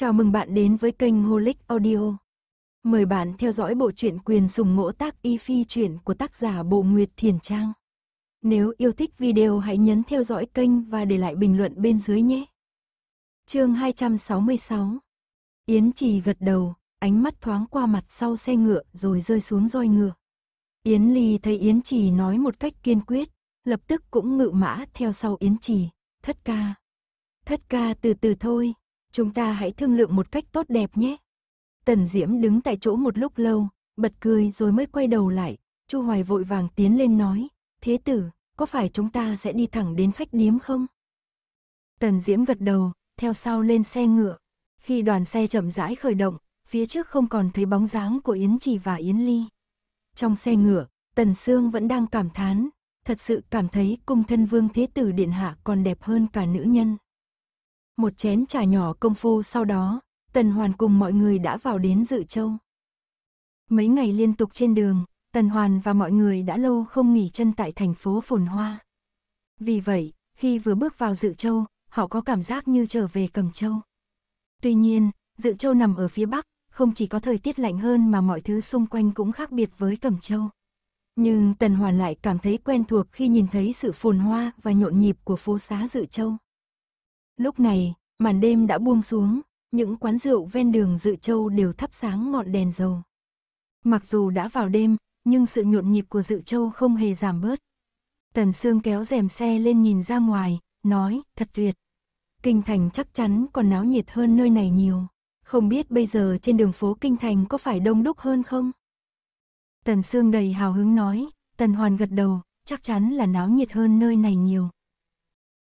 Chào mừng bạn đến với kênh Holic Audio. Mời bạn theo dõi bộ truyện quyền sùng ngỗ tác y phi truyện của tác giả Bộ Nguyệt Thiền Trang. Nếu yêu thích video hãy nhấn theo dõi kênh và để lại bình luận bên dưới nhé. Chương 266. Yến Trì gật đầu, ánh mắt thoáng qua mặt sau xe ngựa rồi rơi xuống roi ngựa. Yến Ly thấy Yến Trì nói một cách kiên quyết, lập tức cũng ngự mã theo sau Yến Trì, thất ca. Thất ca từ từ thôi, chúng ta hãy thương lượng một cách tốt đẹp nhé. Tần Diễm đứng tại chỗ một lúc lâu, bật cười rồi mới quay đầu lại, Chu Hoài vội vàng tiến lên nói, thế tử, có phải chúng ta sẽ đi thẳng đến khách điếm không? Tần Diễm gật đầu, theo sau lên xe ngựa. Khi đoàn xe chậm rãi khởi động, phía trước không còn thấy bóng dáng của Yến Trì và Yến Ly. Trong xe ngựa, Tần Sương vẫn đang cảm thán, thật sự cảm thấy cung thân vương thế tử điện hạ còn đẹp hơn cả nữ nhân một chén trà nhỏ công phu sau đó, Tần Hoàn cùng mọi người đã vào đến Dự Châu. Mấy ngày liên tục trên đường, Tần Hoàn và mọi người đã lâu không nghỉ chân tại thành phố Phồn Hoa. Vì vậy, khi vừa bước vào Dự Châu, họ có cảm giác như trở về Cẩm Châu. Tuy nhiên, Dự Châu nằm ở phía Bắc, không chỉ có thời tiết lạnh hơn mà mọi thứ xung quanh cũng khác biệt với Cẩm Châu. Nhưng Tần Hoàn lại cảm thấy quen thuộc khi nhìn thấy sự phồn hoa và nhộn nhịp của phố xá Dự Châu. Lúc này, màn đêm đã buông xuống, những quán rượu ven đường dự châu đều thắp sáng ngọn đèn dầu. Mặc dù đã vào đêm, nhưng sự nhộn nhịp của dự châu không hề giảm bớt. Tần Sương kéo rèm xe lên nhìn ra ngoài, nói, thật tuyệt. Kinh thành chắc chắn còn náo nhiệt hơn nơi này nhiều. Không biết bây giờ trên đường phố Kinh thành có phải đông đúc hơn không? Tần Sương đầy hào hứng nói, Tần Hoàn gật đầu, chắc chắn là náo nhiệt hơn nơi này nhiều.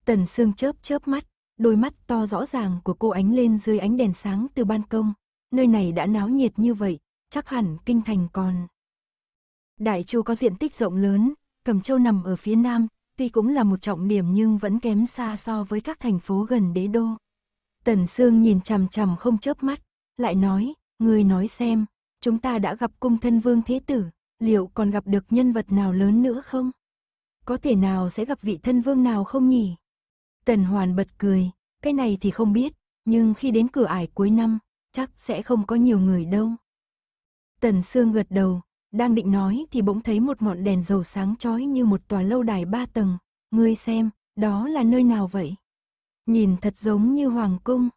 Tần Sương chớp chớp mắt, Đôi mắt to rõ ràng của cô ánh lên dưới ánh đèn sáng từ ban công. Nơi này đã náo nhiệt như vậy, chắc hẳn kinh thành còn. Đại Chu có diện tích rộng lớn, Cẩm Châu nằm ở phía nam, tuy cũng là một trọng điểm nhưng vẫn kém xa so với các thành phố gần đế đô. Tần Sương nhìn chằm chằm không chớp mắt, lại nói, người nói xem, chúng ta đã gặp cung thân vương thế tử, liệu còn gặp được nhân vật nào lớn nữa không? Có thể nào sẽ gặp vị thân vương nào không nhỉ? Tần Hoàn bật cười, cái này thì không biết, nhưng khi đến cửa ải cuối năm, chắc sẽ không có nhiều người đâu. Tần Sương gật đầu, đang định nói thì bỗng thấy một ngọn đèn dầu sáng chói như một tòa lâu đài ba tầng. Ngươi xem, đó là nơi nào vậy? Nhìn thật giống như Hoàng Cung.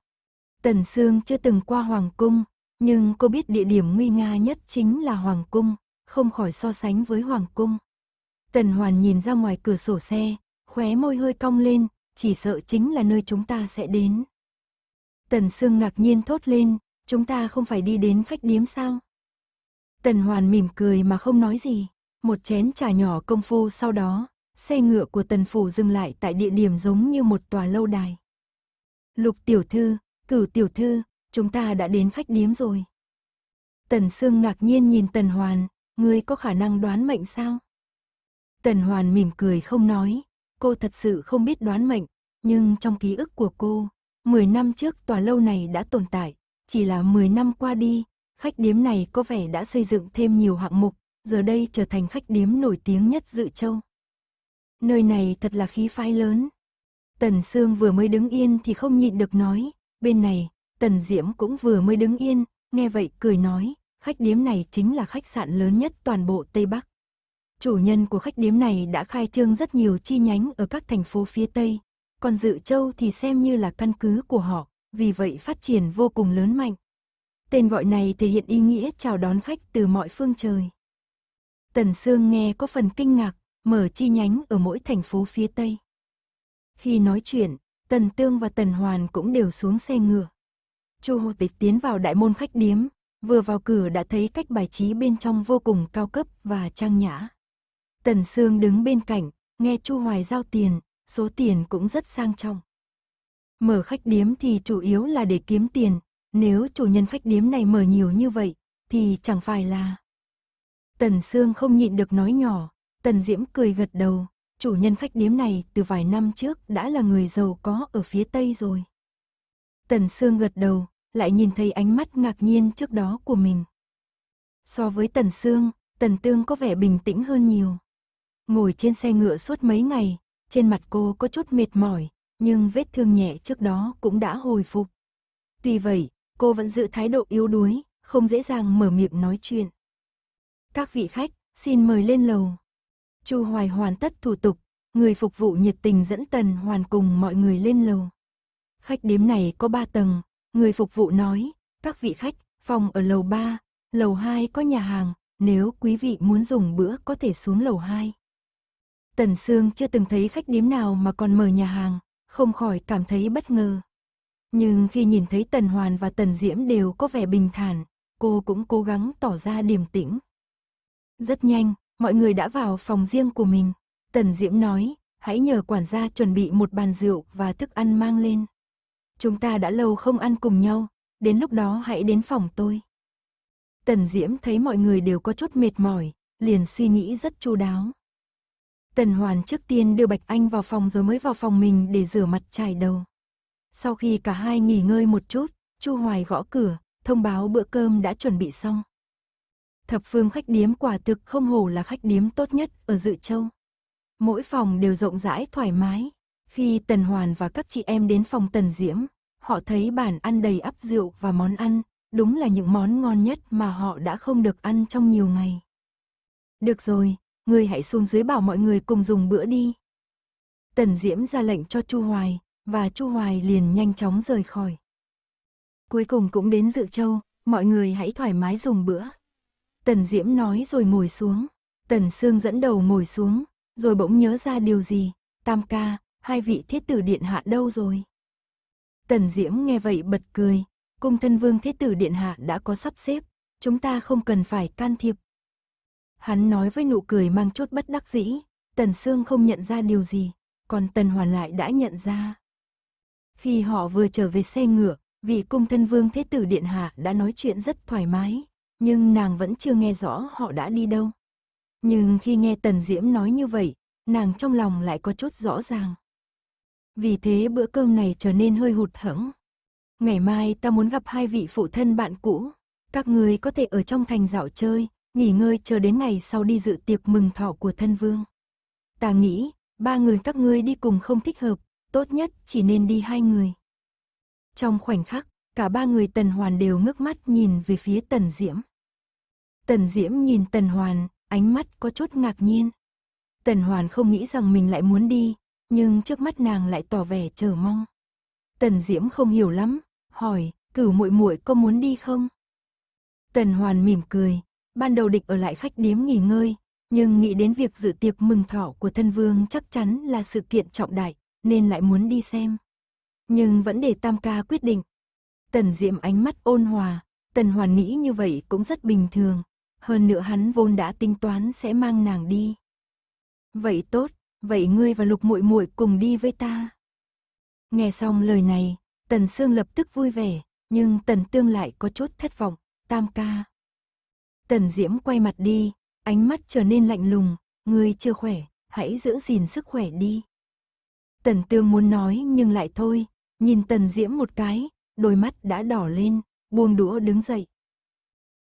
Tần Sương chưa từng qua Hoàng Cung, nhưng cô biết địa điểm nguy nga nhất chính là Hoàng Cung, không khỏi so sánh với Hoàng Cung. Tần Hoàn nhìn ra ngoài cửa sổ xe, khóe môi hơi cong lên, chỉ sợ chính là nơi chúng ta sẽ đến. Tần Sương ngạc nhiên thốt lên, chúng ta không phải đi đến khách điếm sao? Tần Hoàn mỉm cười mà không nói gì, một chén trà nhỏ công phu sau đó, xe ngựa của Tần Phủ dừng lại tại địa điểm giống như một tòa lâu đài. Lục tiểu thư, cửu tiểu thư, chúng ta đã đến khách điếm rồi. Tần Sương ngạc nhiên nhìn Tần Hoàn, ngươi có khả năng đoán mệnh sao? Tần Hoàn mỉm cười không nói, cô thật sự không biết đoán mệnh, nhưng trong ký ức của cô, 10 năm trước tòa lâu này đã tồn tại, chỉ là 10 năm qua đi, khách điếm này có vẻ đã xây dựng thêm nhiều hạng mục, giờ đây trở thành khách điếm nổi tiếng nhất dự châu. Nơi này thật là khí phái lớn. Tần Sương vừa mới đứng yên thì không nhịn được nói, bên này, Tần Diễm cũng vừa mới đứng yên, nghe vậy cười nói, khách điếm này chính là khách sạn lớn nhất toàn bộ Tây Bắc. Chủ nhân của khách điếm này đã khai trương rất nhiều chi nhánh ở các thành phố phía Tây, còn Dự Châu thì xem như là căn cứ của họ, vì vậy phát triển vô cùng lớn mạnh. Tên gọi này thể hiện ý nghĩa chào đón khách từ mọi phương trời. Tần Sương nghe có phần kinh ngạc, mở chi nhánh ở mỗi thành phố phía Tây. Khi nói chuyện, Tần Tương và Tần Hoàn cũng đều xuống xe ngựa. Chu Hồ Tịch tiến vào đại môn khách điếm, vừa vào cửa đã thấy cách bài trí bên trong vô cùng cao cấp và trang nhã. Tần Sương đứng bên cạnh, nghe Chu Hoài giao tiền, số tiền cũng rất sang trọng. Mở khách điếm thì chủ yếu là để kiếm tiền, nếu chủ nhân khách điếm này mở nhiều như vậy, thì chẳng phải là... Tần Sương không nhịn được nói nhỏ, Tần Diễm cười gật đầu, chủ nhân khách điếm này từ vài năm trước đã là người giàu có ở phía Tây rồi. Tần Sương gật đầu, lại nhìn thấy ánh mắt ngạc nhiên trước đó của mình. So với Tần Sương, Tần Tương có vẻ bình tĩnh hơn nhiều. Ngồi trên xe ngựa suốt mấy ngày, trên mặt cô có chút mệt mỏi, nhưng vết thương nhẹ trước đó cũng đã hồi phục. Tuy vậy, cô vẫn giữ thái độ yếu đuối, không dễ dàng mở miệng nói chuyện. Các vị khách, xin mời lên lầu. Chu Hoài hoàn tất thủ tục, người phục vụ nhiệt tình dẫn Tần Hoàn cùng mọi người lên lầu. Khách điếm này có 3 tầng, người phục vụ nói, các vị khách, phòng ở lầu 3, lầu 2 có nhà hàng, nếu quý vị muốn dùng bữa có thể xuống lầu 2. Tần Sương chưa từng thấy khách điếm nào mà còn mở nhà hàng, không khỏi cảm thấy bất ngờ. Nhưng khi nhìn thấy Tần Hoàn và Tần Diễm đều có vẻ bình thản, cô cũng cố gắng tỏ ra điềm tĩnh. Rất nhanh, mọi người đã vào phòng riêng của mình. Tần Diễm nói, hãy nhờ quản gia chuẩn bị một bàn rượu và thức ăn mang lên. Chúng ta đã lâu không ăn cùng nhau, đến lúc đó hãy đến phòng tôi. Tần Diễm thấy mọi người đều có chút mệt mỏi, liền suy nghĩ rất chu đáo. Tần Hoàn trước tiên đưa Bạch Anh vào phòng rồi mới vào phòng mình để rửa mặt chải đầu. Sau khi cả hai nghỉ ngơi một chút, Chu Hoài gõ cửa, thông báo bữa cơm đã chuẩn bị xong. Thập phương khách điếm quả thực không hổ là khách điếm tốt nhất ở Dự Châu. Mỗi phòng đều rộng rãi thoải mái. Khi Tần Hoàn và các chị em đến phòng Tần Diễm, họ thấy bàn ăn đầy ắp rượu và món ăn, đúng là những món ngon nhất mà họ đã không được ăn trong nhiều ngày. Được rồi, ngươi hãy xuống dưới bảo mọi người cùng dùng bữa đi. Tần Diễm ra lệnh cho Chu Hoài, và Chu Hoài liền nhanh chóng rời khỏi. Cuối cùng cũng đến Dự Châu, mọi người hãy thoải mái dùng bữa. Tần Diễm nói rồi ngồi xuống, Tần Sương dẫn đầu ngồi xuống, rồi bỗng nhớ ra điều gì, Tam ca, hai vị thiết tử điện hạ đâu rồi? Tần Diễm nghe vậy bật cười, cung thân vương thiết tử điện hạ đã có sắp xếp, chúng ta không cần phải can thiệp, Hắn nói với nụ cười mang chút bất đắc dĩ, Tần Sương không nhận ra điều gì, còn Tần Hoàn lại đã nhận ra. Khi họ vừa trở về xe ngựa, vị cung thân vương thế tử điện hạ đã nói chuyện rất thoải mái, nhưng nàng vẫn chưa nghe rõ họ đã đi đâu. Nhưng khi nghe Tần Diễm nói như vậy, nàng trong lòng lại có chút rõ ràng. Vì thế bữa cơm này trở nên hơi hụt hẫng. Ngày mai ta muốn gặp hai vị phụ thân bạn cũ, các người có thể ở trong thành dạo chơi, nghỉ ngơi chờ đến ngày sau đi dự tiệc mừng thọ của thân vương. Ta nghĩ, ba người các ngươi đi cùng không thích hợp, tốt nhất chỉ nên đi hai người. Trong khoảnh khắc, cả ba người Tần Hoàn đều ngước mắt nhìn về phía Tần Diễm. Tần Diễm nhìn Tần Hoàn, ánh mắt có chút ngạc nhiên. Tần Hoàn không nghĩ rằng mình lại muốn đi, nhưng trước mắt nàng lại tỏ vẻ chờ mong. Tần Diễm không hiểu lắm, hỏi, cửu muội muội có muốn đi không? Tần Hoàn mỉm cười, ban đầu địch ở lại khách điếm nghỉ ngơi, nhưng nghĩ đến việc dự tiệc mừng thọ của thân vương chắc chắn là sự kiện trọng đại, nên lại muốn đi xem. Nhưng vẫn để Tam ca quyết định. Tần Diệm ánh mắt ôn hòa, Tần Hoàn nghĩ như vậy cũng rất bình thường, hơn nữa hắn vốn đã tính toán sẽ mang nàng đi. Vậy tốt, vậy ngươi và Lục Muội Muội cùng đi với ta. Nghe xong lời này, Tần Sương lập tức vui vẻ, nhưng Tần Tương lại có chút thất vọng, Tam ca, Tần Diễm quay mặt đi, ánh mắt trở nên lạnh lùng, ngươi chưa khỏe, hãy giữ gìn sức khỏe đi. Tần Tương muốn nói nhưng lại thôi, nhìn Tần Diễm một cái, đôi mắt đã đỏ lên, buông đũa đứng dậy.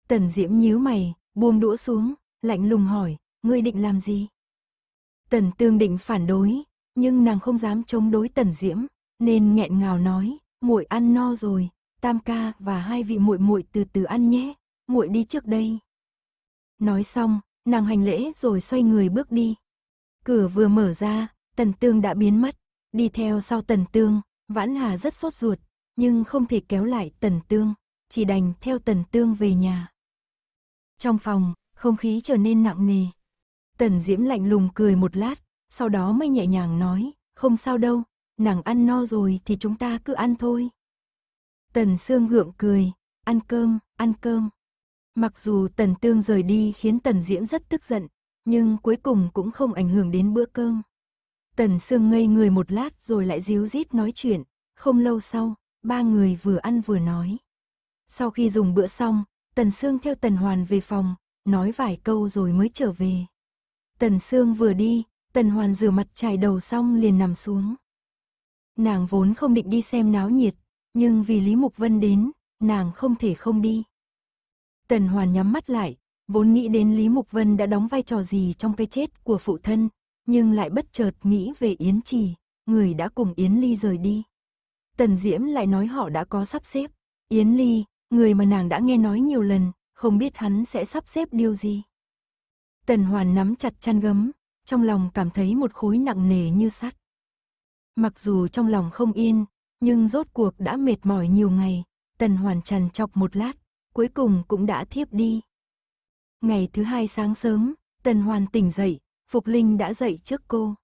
Tần Diễm nhíu mày, buông đũa xuống, lạnh lùng hỏi, ngươi định làm gì? Tần Tương định phản đối, nhưng nàng không dám chống đối Tần Diễm, nên nghẹn ngào nói, muội ăn no rồi, Tam ca và hai vị muội muội từ từ ăn nhé, muội đi trước đây. Nói xong, nàng hành lễ rồi xoay người bước đi. Cửa vừa mở ra, Tần Tương đã biến mất. Đi theo sau Tần Tương, Vãn Hà rất sốt ruột, nhưng không thể kéo lại Tần Tương, chỉ đành theo Tần Tương về nhà. Trong phòng, không khí trở nên nặng nề. Tần Diễm lạnh lùng cười một lát, sau đó mới nhẹ nhàng nói, không sao đâu, nàng ăn no rồi thì chúng ta cứ ăn thôi. Tần Sương gượng cười, ăn cơm, ăn cơm. Mặc dù Tần Tương rời đi khiến Tần Diễm rất tức giận, nhưng cuối cùng cũng không ảnh hưởng đến bữa cơm. Tần Sương ngây người một lát rồi lại díu dít nói chuyện, không lâu sau, ba người vừa ăn vừa nói. Sau khi dùng bữa xong, Tần Sương theo Tần Hoàn về phòng, nói vài câu rồi mới trở về. Tần Sương vừa đi, Tần Hoàn rửa mặt chải đầu xong liền nằm xuống. Nàng vốn không định đi xem náo nhiệt, nhưng vì Lý Mục Vân đến, nàng không thể không đi. Tần Hoàn nhắm mắt lại, vốn nghĩ đến Lý Mục Vân đã đóng vai trò gì trong cái chết của phụ thân, nhưng lại bất chợt nghĩ về Yến Trì, người đã cùng Yến Ly rời đi. Tần Diễm lại nói họ đã có sắp xếp, Yến Ly, người mà nàng đã nghe nói nhiều lần, không biết hắn sẽ sắp xếp điều gì. Tần Hoàn nắm chặt chăn gấm, trong lòng cảm thấy một khối nặng nề như sắt. Mặc dù trong lòng không yên, nhưng rốt cuộc đã mệt mỏi nhiều ngày, Tần Hoàn trằn chọc một lát, cuối cùng cũng đã thiếp đi. Ngày thứ hai sáng sớm, Tần Hoàn tỉnh dậy, Phục Linh đã dậy trước cô.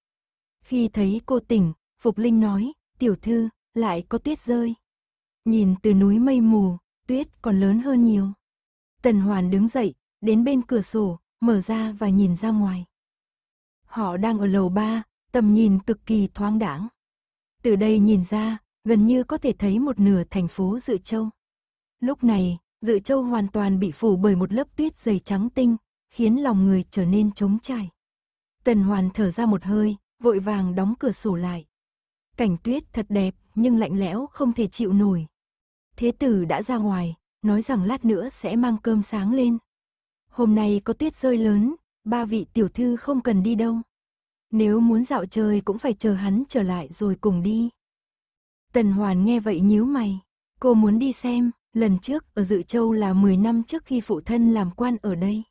Khi thấy cô tỉnh, Phục Linh nói, tiểu thư, lại có tuyết rơi. Nhìn từ núi mây mù, tuyết còn lớn hơn nhiều. Tần Hoàn đứng dậy, đến bên cửa sổ, mở ra và nhìn ra ngoài. Họ đang ở lầu ba, tầm nhìn cực kỳ thoáng đãng. Từ đây nhìn ra, gần như có thể thấy một nửa thành phố Dự Châu. Lúc này, Dự châu hoàn toàn bị phủ bởi một lớp tuyết dày trắng tinh, khiến lòng người trở nên trống trải. Tần hoàn thở ra một hơi, vội vàng đóng cửa sổ lại. Cảnh tuyết thật đẹp, nhưng lạnh lẽo không thể chịu nổi. Thế tử đã ra ngoài, nói rằng lát nữa sẽ mang cơm sáng lên. Hôm nay có tuyết rơi lớn, ba vị tiểu thư không cần đi đâu. Nếu muốn dạo chơi cũng phải chờ hắn trở lại rồi cùng đi. Tần Hoàn nghe vậy nhíu mày, cô muốn đi xem, Lần trước ở Dự Châu là 10 năm trước khi phụ thân làm quan ở đây.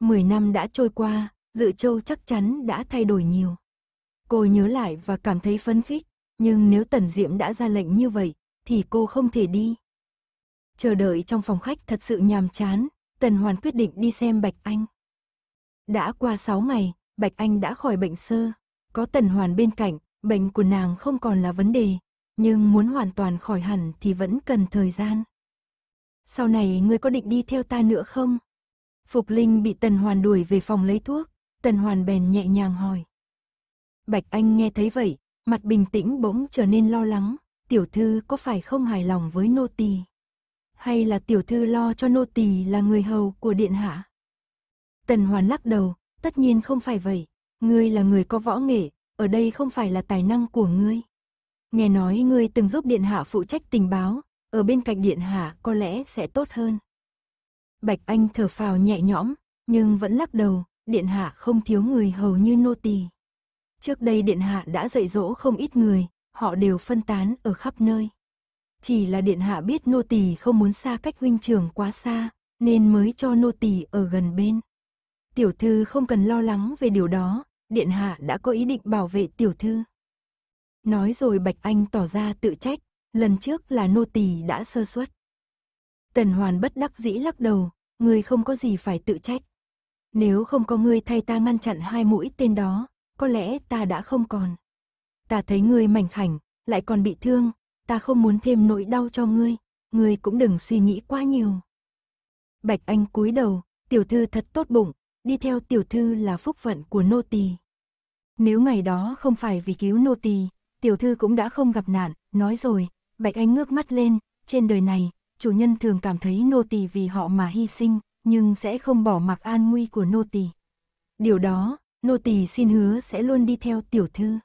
10 năm đã trôi qua, Dự Châu chắc chắn đã thay đổi nhiều. Cô nhớ lại và cảm thấy phấn khích, nhưng nếu Tần diễm đã ra lệnh như vậy, thì cô không thể đi. Chờ đợi trong phòng khách thật sự nhàm chán, Tần Hoàn quyết định đi xem Bạch Anh. Đã qua 6 ngày, Bạch Anh đã khỏi bệnh sơ. Có Tần Hoàn bên cạnh, bệnh của nàng không còn là vấn đề, nhưng muốn hoàn toàn khỏi hẳn thì vẫn cần thời gian sau này ngươi có định đi theo ta nữa không? Phục Linh bị Tần Hoàn đuổi về phòng lấy thuốc, Tần Hoàn bèn nhẹ nhàng hỏi. Bạch Anh nghe thấy vậy, mặt bình tĩnh bỗng trở nên lo lắng, tiểu thư có phải không hài lòng với nô tỳ? Hay là tiểu thư lo cho nô tỳ là người hầu của điện hạ? Tần Hoàn lắc đầu, tất nhiên không phải vậy, ngươi là người có võ nghệ, ở đây không phải là tài năng của ngươi. Nghe nói ngươi từng giúp điện hạ phụ trách tình báo, ở bên cạnh điện hạ có lẽ sẽ tốt hơn. Bạch Anh thở phào nhẹ nhõm, nhưng vẫn lắc đầu, điện hạ không thiếu người hầu như nô tỳ. Trước đây điện hạ đã dạy dỗ không ít người, họ đều phân tán ở khắp nơi. Chỉ là điện hạ biết nô tỳ không muốn xa cách huynh trưởng quá xa, nên mới cho nô tỳ ở gần bên. Tiểu thư không cần lo lắng về điều đó, điện hạ đã có ý định bảo vệ tiểu thư. Nói rồi Bạch Anh tỏ ra tự trách, lần trước là nô tỳ đã sơ suất. Tần Hoàn bất đắc dĩ lắc đầu, ngươi không có gì phải tự trách. Nếu không có ngươi thay ta ngăn chặn hai mũi tên đó, có lẽ ta đã không còn. Ta thấy ngươi mảnh khảnh, lại còn bị thương, ta không muốn thêm nỗi đau cho ngươi, ngươi cũng đừng suy nghĩ quá nhiều. Bạch Anh cúi đầu, tiểu thư thật tốt bụng, đi theo tiểu thư là phúc phận của nô tỳ. Nếu ngày đó không phải vì cứu nô tỳ, tiểu thư cũng đã không gặp nạn, nói rồi, Bạch Anh ngước mắt lên, trên đời này, chủ nhân thường cảm thấy nô tỳ vì họ mà hy sinh, nhưng sẽ không bỏ mặc an nguy của nô tỳ. Điều đó, nô tỳ xin hứa sẽ luôn đi theo tiểu thư.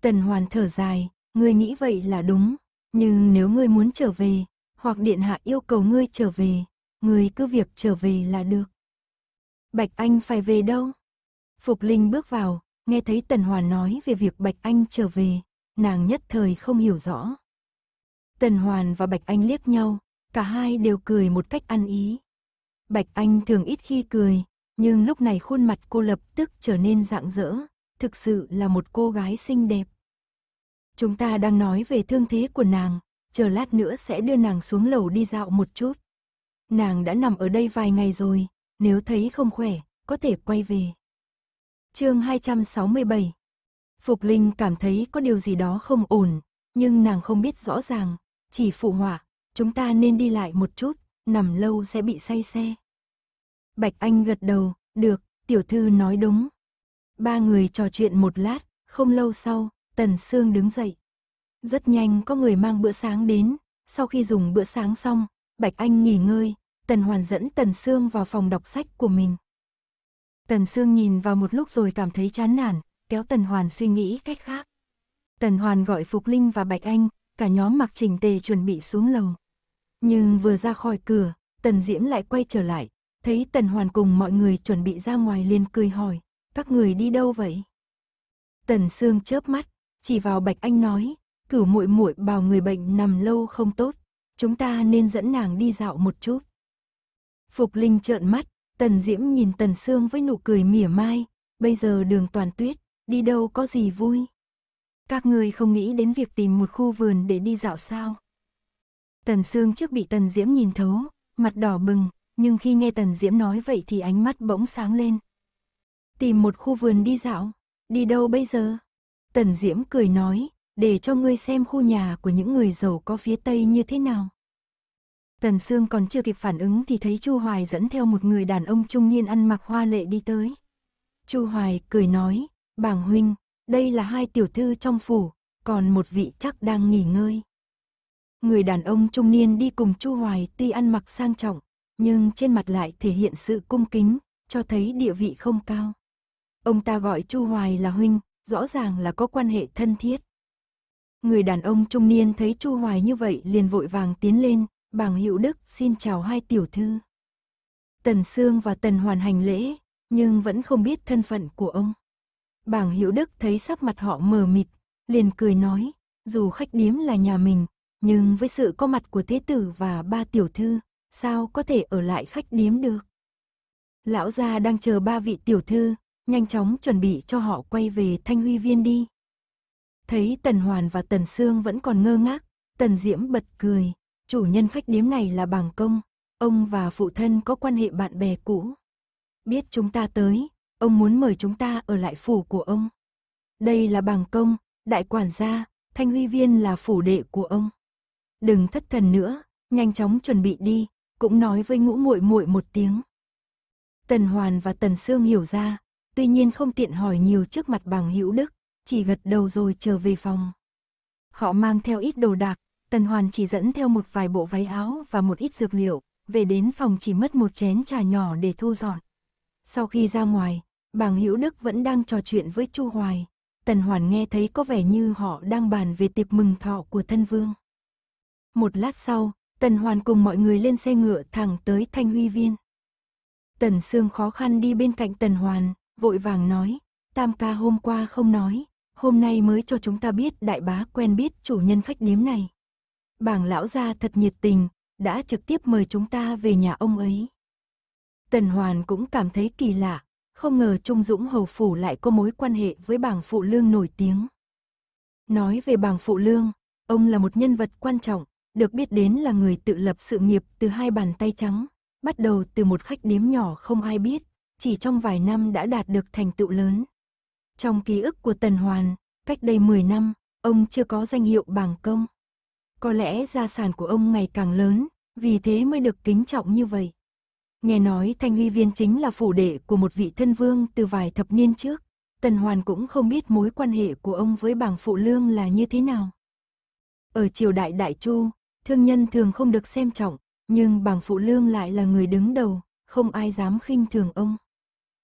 Tần Hoàn thở dài, ngươi nghĩ vậy là đúng, nhưng nếu ngươi muốn trở về, hoặc điện hạ yêu cầu ngươi trở về, ngươi cứ việc trở về là được. Bạch Anh phải về đâu? Phục Linh bước vào, nghe thấy Tần Hoàn nói về việc Bạch Anh trở về, nàng nhất thời không hiểu rõ. Tần Hoàn và Bạch Anh liếc nhau, cả hai đều cười một cách ăn ý. Bạch Anh thường ít khi cười, nhưng lúc này khuôn mặt cô lập tức trở nên rạng rỡ, thực sự là một cô gái xinh đẹp. Chúng ta đang nói về thương thế của nàng, chờ lát nữa sẽ đưa nàng xuống lầu đi dạo một chút. Nàng đã nằm ở đây vài ngày rồi, nếu thấy không khỏe, có thể quay về. Chương 267. Phục Linh cảm thấy có điều gì đó không ổn, nhưng nàng không biết rõ ràng, chỉ phụ họa, chúng ta nên đi lại một chút, nằm lâu sẽ bị say xe. Bạch Anh gật đầu, được, tiểu thư nói đúng. Ba người trò chuyện một lát, không lâu sau, Tần Sương đứng dậy. Rất nhanh có người mang bữa sáng đến, sau khi dùng bữa sáng xong, Bạch Anh nghỉ ngơi, Tần Hoàn dẫn Tần Sương vào phòng đọc sách của mình. Tần Sương nhìn vào một lúc rồi cảm thấy chán nản, kéo Tần Hoàn suy nghĩ cách khác. Tần Hoàn gọi Phục Linh và Bạch Anh, cả nhóm mặc trình tề chuẩn bị xuống lầu. Nhưng vừa ra khỏi cửa, Tần Diễm lại quay trở lại, thấy Tần Hoàn cùng mọi người chuẩn bị ra ngoài liền cười hỏi, các người đi đâu vậy? Tần Sương chớp mắt, chỉ vào Bạch Anh nói, cửu muội muội bảo người bệnh nằm lâu không tốt, chúng ta nên dẫn nàng đi dạo một chút. Phục Linh trợn mắt, Tần Diễm nhìn Tần Sương với nụ cười mỉa mai, bây giờ đường toàn tuyết, đi đâu có gì vui. Các ngươi không nghĩ đến việc tìm một khu vườn để đi dạo sao? Tần Sương trước bị Tần Diễm nhìn thấu, mặt đỏ bừng, nhưng khi nghe Tần Diễm nói vậy thì ánh mắt bỗng sáng lên. Tìm một khu vườn đi dạo, đi đâu bây giờ? Tần Diễm cười nói, để cho ngươi xem khu nhà của những người giàu có phía Tây như thế nào. Tần Sương còn chưa kịp phản ứng thì thấy Chu Hoài dẫn theo một người đàn ông trung niên ăn mặc hoa lệ đi tới. Chu Hoài cười nói, bảng huynh, đây là hai tiểu thư trong phủ, còn một vị chắc đang nghỉ ngơi. Người đàn ông trung niên đi cùng Chu Hoài tuy ăn mặc sang trọng, nhưng trên mặt lại thể hiện sự cung kính, cho thấy địa vị không cao. Ông ta gọi Chu Hoài là huynh, rõ ràng là có quan hệ thân thiết. Người đàn ông trung niên thấy Chu Hoài như vậy liền vội vàng tiến lên, bàng hữu đức xin chào hai tiểu thư. Tần Sương và Tần Hoàn hành lễ, nhưng vẫn không biết thân phận của ông. Bàng Hữu Đức thấy sắc mặt họ mờ mịt, liền cười nói, dù khách điếm là nhà mình, nhưng với sự có mặt của thế tử và ba tiểu thư, sao có thể ở lại khách điếm được. Lão gia đang chờ ba vị tiểu thư, nhanh chóng chuẩn bị cho họ quay về Thanh Huy Viên đi. Thấy Tần Hoàn và Tần Sương vẫn còn ngơ ngác, Tần Diễm bật cười, chủ nhân khách điếm này là Bàng Công, ông và phụ thân có quan hệ bạn bè cũ. Biết chúng ta tới, ông muốn mời chúng ta ở lại phủ của ông. Đây là bằng công, đại quản gia, thanh huy viên là phủ đệ của ông. Đừng thất thần nữa, nhanh chóng chuẩn bị đi, cũng nói với ngũ muội muội một tiếng. Tần Hoàn và Tần Sương hiểu ra, tuy nhiên không tiện hỏi nhiều trước mặt bằng hữu đức, chỉ gật đầu rồi trở về phòng. Họ mang theo ít đồ đạc, Tần Hoàn chỉ dẫn theo một vài bộ váy áo và một ít dược liệu, về đến phòng chỉ mất một chén trà nhỏ để thu dọn. Sau khi ra ngoài, Bàng Hữu Đức vẫn đang trò chuyện với Chu Hoài. Tần Hoàn nghe thấy có vẻ như họ đang bàn về tiệc mừng thọ của thân vương. Một lát sau, Tần Hoàn cùng mọi người lên xe ngựa thẳng tới Thanh Huy Viên. Tần Sương khó khăn đi bên cạnh Tần Hoàn, vội vàng nói, Tam ca hôm qua không nói, hôm nay mới cho chúng ta biết đại bá quen biết chủ nhân khách điếm này. Bảng lão gia thật nhiệt tình, đã trực tiếp mời chúng ta về nhà ông ấy. Tần Hoàn cũng cảm thấy kỳ lạ, không ngờ Trung Dũng Hầu Phủ lại có mối quan hệ với bảng Phụ Lương nổi tiếng. Nói về bảng Phụ Lương, ông là một nhân vật quan trọng, được biết đến là người tự lập sự nghiệp từ hai bàn tay trắng, bắt đầu từ một khách điếm nhỏ không ai biết, chỉ trong vài năm đã đạt được thành tựu lớn. Trong ký ức của Tần Hoàn, cách đây 10 năm, ông chưa có danh hiệu bảng công. Có lẽ gia sản của ông ngày càng lớn, vì thế mới được kính trọng như vậy. Nghe nói Thanh Huy Viên chính là phủ đệ của một vị thân vương từ vài thập niên trước. Tần Hoàn cũng không biết mối quan hệ của ông với bảng phụ lương là như thế nào. Ở triều đại Đại Chu, thương nhân thường không được xem trọng, nhưng bảng phụ lương lại là người đứng đầu, không ai dám khinh thường ông.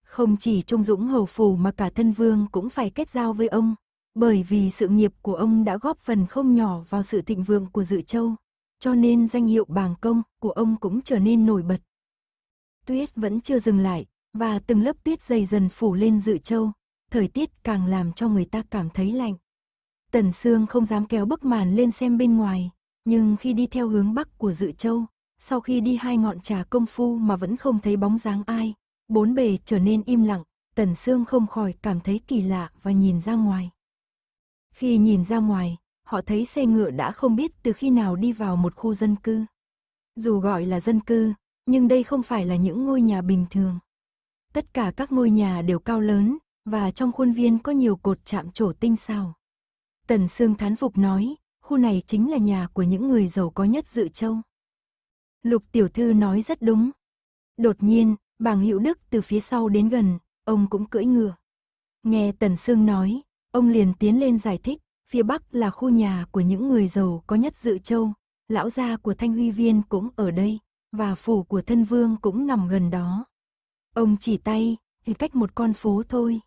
Không chỉ Trung Dũng Hầu Phủ mà cả thân vương cũng phải kết giao với ông, bởi vì sự nghiệp của ông đã góp phần không nhỏ vào sự thịnh vượng của dự châu, cho nên danh hiệu bảng công của ông cũng trở nên nổi bật. Tuyết vẫn chưa dừng lại, và từng lớp tuyết dày dần phủ lên dự châu, thời tiết càng làm cho người ta cảm thấy lạnh. Tần Sương không dám kéo bức màn lên xem bên ngoài, nhưng khi đi theo hướng bắc của dự châu, sau khi đi hai ngọn trà công phu mà vẫn không thấy bóng dáng ai, bốn bề trở nên im lặng, Tần Sương không khỏi cảm thấy kỳ lạ và nhìn ra ngoài. Khi nhìn ra ngoài, họ thấy xe ngựa đã không biết từ khi nào đi vào một khu dân cư. Dù gọi là dân cư, nhưng đây không phải là những ngôi nhà bình thường. Tất cả các ngôi nhà đều cao lớn, và trong khuôn viên có nhiều cột chạm trổ tinh xào. Tần Sương thán phục nói, khu này chính là nhà của những người giàu có nhất dự châu. Lục tiểu thư nói rất đúng. Đột nhiên, bàng hữu đức từ phía sau đến gần, ông cũng cưỡi ngựa. Nghe Tần Sương nói, ông liền tiến lên giải thích, phía bắc là khu nhà của những người giàu có nhất dự châu, lão gia của Thanh Huy Viên cũng ở đây và phủ của thân vương cũng nằm gần đó. Ông chỉ tay, thì cách một con phố thôi.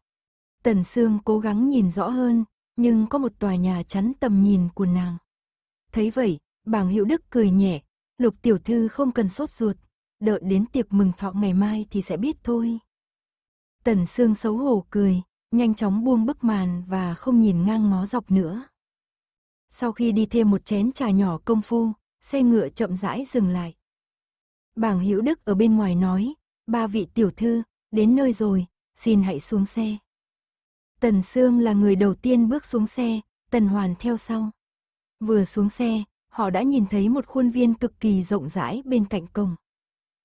Tần Sương cố gắng nhìn rõ hơn, nhưng có một tòa nhà chắn tầm nhìn của nàng. Thấy vậy, bàng hữu đức cười nhẹ, lục tiểu thư không cần sốt ruột, đợi đến tiệc mừng thọ ngày mai thì sẽ biết thôi. Tần Sương xấu hổ cười, nhanh chóng buông bức màn và không nhìn ngang ngó dọc nữa. Sau khi đi thêm một chén trà nhỏ công phu, xe ngựa chậm rãi dừng lại. Bảng hữu đức ở bên ngoài nói, ba vị tiểu thư, đến nơi rồi, xin hãy xuống xe. Tần Sương là người đầu tiên bước xuống xe, Tần Hoàn theo sau. Vừa xuống xe, họ đã nhìn thấy một khuôn viên cực kỳ rộng rãi bên cạnh cổng.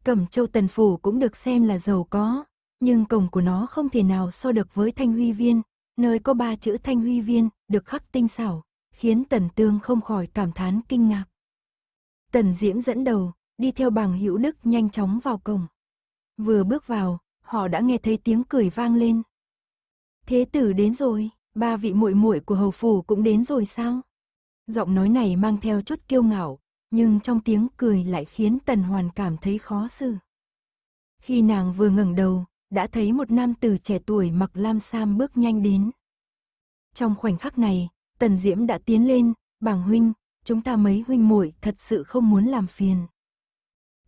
Cẩm châu Tần Phủ cũng được xem là giàu có, nhưng cổng của nó không thể nào so được với Thanh Huy Viên, nơi có ba chữ Thanh Huy Viên được khắc tinh xảo, khiến Tần Tương không khỏi cảm thán kinh ngạc. Tần Diễm dẫn đầu, đi theo bàng hữu đức nhanh chóng vào cổng. Vừa bước vào, họ đã nghe thấy tiếng cười vang lên. Thế tử đến rồi, ba vị muội muội của hầu phủ cũng đến rồi sao? Giọng nói này mang theo chút kiêu ngạo, nhưng trong tiếng cười lại khiến Tần Hoàn cảm thấy khó xử. Khi nàng vừa ngẩng đầu, đã thấy một nam tử trẻ tuổi mặc lam sam bước nhanh đến. Trong khoảnh khắc này, Tần Diễm đã tiến lên, "Bàng huynh, chúng ta mấy huynh muội thật sự không muốn làm phiền,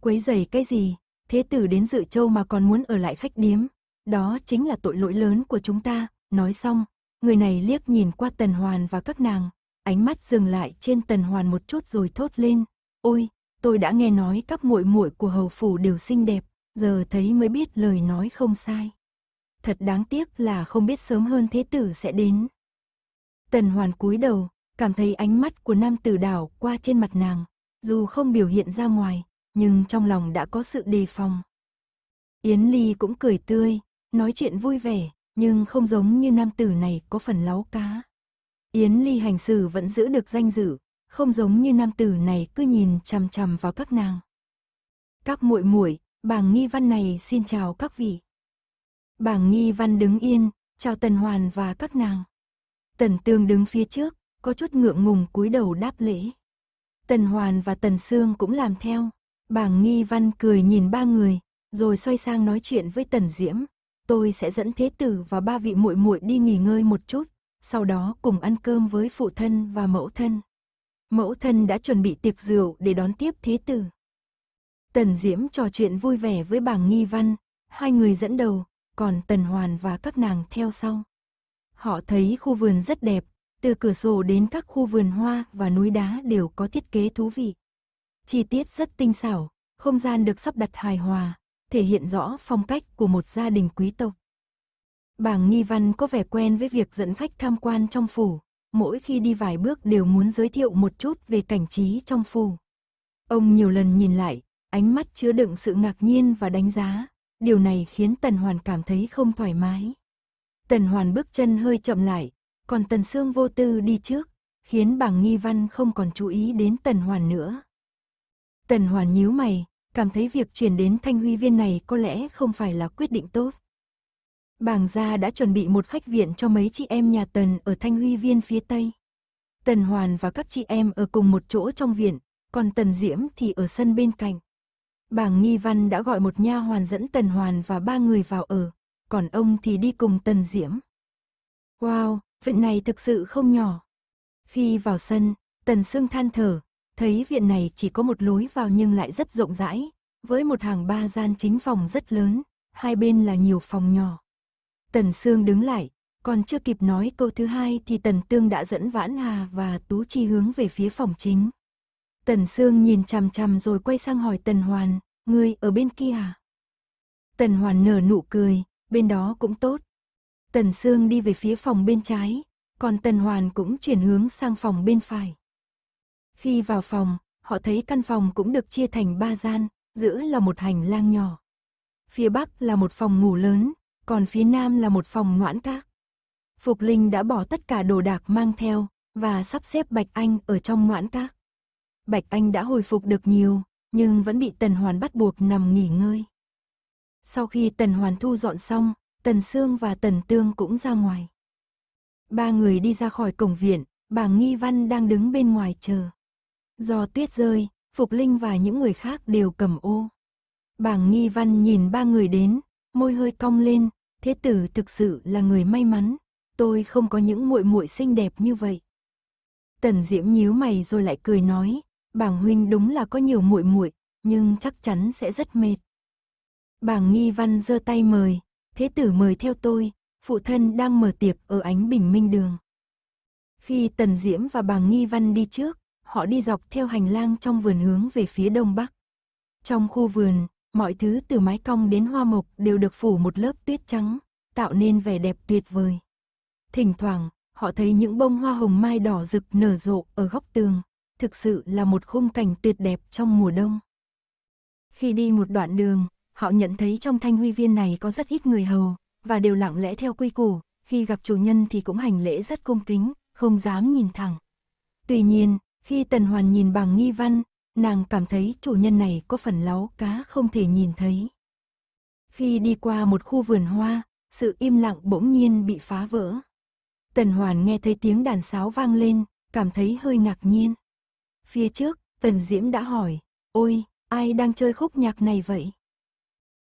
quấy rầy cái gì, thế tử đến dự châu mà còn muốn ở lại khách điếm, đó chính là tội lỗi lớn của chúng ta, nói xong, người này liếc nhìn qua Tần Hoàn và các nàng, ánh mắt dừng lại trên Tần Hoàn một chút rồi thốt lên, ôi, tôi đã nghe nói các muội muội của hầu phủ đều xinh đẹp, giờ thấy mới biết lời nói không sai. Thật đáng tiếc là không biết sớm hơn thế tử sẽ đến. Tần Hoàn cúi đầu, cảm thấy ánh mắt của nam tử đảo qua trên mặt nàng, dù không biểu hiện ra ngoài, nhưng trong lòng đã có sự đề phòng. Yến Ly cũng cười tươi, nói chuyện vui vẻ, nhưng không giống như nam tử này có phần láo cá. Yến Ly hành xử vẫn giữ được danh dự, không giống như nam tử này cứ nhìn chằm chằm vào các nàng. Các muội muội, bảng nghi văn này xin chào các vị. Bảng nghi văn đứng yên, chào Tần Hoàn và các nàng. Tần Tương đứng phía trước, có chút ngượng ngùng cúi đầu đáp lễ. Tần Hoàn và Tần Sương cũng làm theo, Bảng nghi văn cười nhìn ba người, rồi xoay sang nói chuyện với Tần Diễm. Tôi sẽ dẫn Thế Tử và ba vị muội muội đi nghỉ ngơi một chút, sau đó cùng ăn cơm với phụ thân và mẫu thân. Mẫu thân đã chuẩn bị tiệc rượu để đón tiếp Thế Tử. Tần Diễm trò chuyện vui vẻ với bảng nghi văn, hai người dẫn đầu, còn Tần Hoàn và các nàng theo sau. Họ thấy khu vườn rất đẹp, từ cửa sổ đến các khu vườn hoa và núi đá đều có thiết kế thú vị chi tiết rất tinh xảo, không gian được sắp đặt hài hòa, thể hiện rõ phong cách của một gia đình quý tộc. Bảng Nghi Văn có vẻ quen với việc dẫn khách tham quan trong phủ, mỗi khi đi vài bước đều muốn giới thiệu một chút về cảnh trí trong phủ. Ông nhiều lần nhìn lại, ánh mắt chứa đựng sự ngạc nhiên và đánh giá, điều này khiến Tần Hoàn cảm thấy không thoải mái. Tần Hoàn bước chân hơi chậm lại, còn Tần Sương vô tư đi trước, khiến bảng Nghi Văn không còn chú ý đến Tần Hoàn nữa. Tần Hoàn nhíu mày, cảm thấy việc chuyển đến Thanh Huy Viên này có lẽ không phải là quyết định tốt. Bàng gia đã chuẩn bị một khách viện cho mấy chị em nhà Tần ở Thanh Huy Viên phía Tây. Tần Hoàn và các chị em ở cùng một chỗ trong viện, còn Tần Diễm thì ở sân bên cạnh. Bàng Nghi Văn đã gọi một nha hoàn dẫn Tần Hoàn và ba người vào ở, còn ông thì đi cùng Tần Diễm. Wow, viện này thực sự không nhỏ. Khi vào sân, Tần Sương than thở, Thấy viện này chỉ có một lối vào nhưng lại rất rộng rãi, với một hàng ba gian chính phòng rất lớn, hai bên là nhiều phòng nhỏ. Tần Sương đứng lại, còn chưa kịp nói câu thứ hai thì Tần Tương đã dẫn Vãn Hà và Tú Chi hướng về phía phòng chính. Tần Sương nhìn chằm chằm rồi quay sang hỏi Tần Hoàn, ngươi ở bên kia à? Tần Hoàn nở nụ cười, bên đó cũng tốt. Tần Sương đi về phía phòng bên trái, còn Tần Hoàn cũng chuyển hướng sang phòng bên phải. Khi vào phòng, họ thấy căn phòng cũng được chia thành ba gian, giữa là một hành lang nhỏ. Phía bắc là một phòng ngủ lớn, còn phía nam là một phòng noãn các. Phục Linh đã bỏ tất cả đồ đạc mang theo và sắp xếp Bạch Anh ở trong noãn các. Bạch Anh đã hồi phục được nhiều, nhưng vẫn bị Tần Hoàn bắt buộc nằm nghỉ ngơi. Sau khi Tần Hoàn thu dọn xong, Tần Sương và Tần Tương cũng ra ngoài. Ba người đi ra khỏi cổng viện, bà Nghi Văn đang đứng bên ngoài chờ. Do tuyết rơi, Phục Linh và những người khác đều cầm ô. Bảng nghi văn nhìn ba người đến, môi hơi cong lên, thế tử thực sự là người may mắn, tôi không có những muội muội xinh đẹp như vậy. Tần Diễm nhíu mày rồi lại cười nói, bảng huynh đúng là có nhiều muội muội, nhưng chắc chắn sẽ rất mệt. Bảng nghi văn giơ tay mời, thế tử mời theo tôi, phụ thân đang mở tiệc ở ánh bình minh đường. Khi Tần Diễm và bảng nghi văn đi trước, họ đi dọc theo hành lang trong vườn hướng về phía đông bắc. Trong khu vườn, mọi thứ từ mái cong đến hoa mộc đều được phủ một lớp tuyết trắng, tạo nên vẻ đẹp tuyệt vời. Thỉnh thoảng, họ thấy những bông hoa hồng mai đỏ rực nở rộ ở góc tường, thực sự là một khung cảnh tuyệt đẹp trong mùa đông. Khi đi một đoạn đường, họ nhận thấy trong thanh huy viên này có rất ít người hầu, và đều lặng lẽ theo quy củ, khi gặp chủ nhân thì cũng hành lễ rất cung kính, không dám nhìn thẳng. Tuy nhiên, khi Tần Hoàn nhìn bảng nghi văn, nàng cảm thấy chủ nhân này có phần láu cá không thể nhìn thấy. Khi đi qua một khu vườn hoa, sự im lặng bỗng nhiên bị phá vỡ. Tần Hoàn nghe thấy tiếng đàn sáo vang lên, cảm thấy hơi ngạc nhiên. Phía trước, Tần Diễm đã hỏi, ôi, ai đang chơi khúc nhạc này vậy?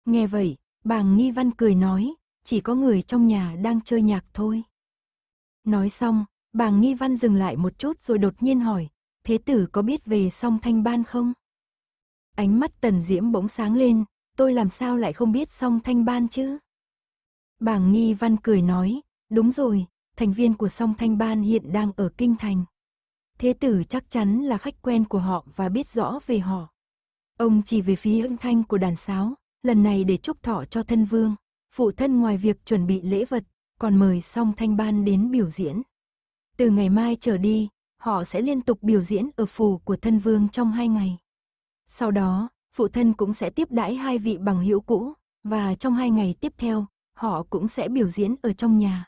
Nghe vậy, bàng nghi văn cười nói, chỉ có người trong nhà đang chơi nhạc thôi. Nói xong, bàng nghi văn dừng lại một chút rồi đột nhiên hỏi, thế tử có biết về song thanh ban không? Ánh mắt tần diễm bỗng sáng lên, tôi làm sao lại không biết song thanh ban chứ? Bảng nghi văn cười nói, đúng rồi, thành viên của song thanh ban hiện đang ở Kinh Thành. Thế tử chắc chắn là khách quen của họ và biết rõ về họ. Ông chỉ về phía hưng thanh của đàn sáo, lần này để chúc thọ cho thân vương, phụ thân ngoài việc chuẩn bị lễ vật, còn mời song thanh ban đến biểu diễn. Từ ngày mai trở đi, họ sẽ liên tục biểu diễn ở phủ của thân vương trong hai ngày. Sau đó, phụ thân cũng sẽ tiếp đãi hai vị bằng hữu cũ, và trong hai ngày tiếp theo, họ cũng sẽ biểu diễn ở trong nhà.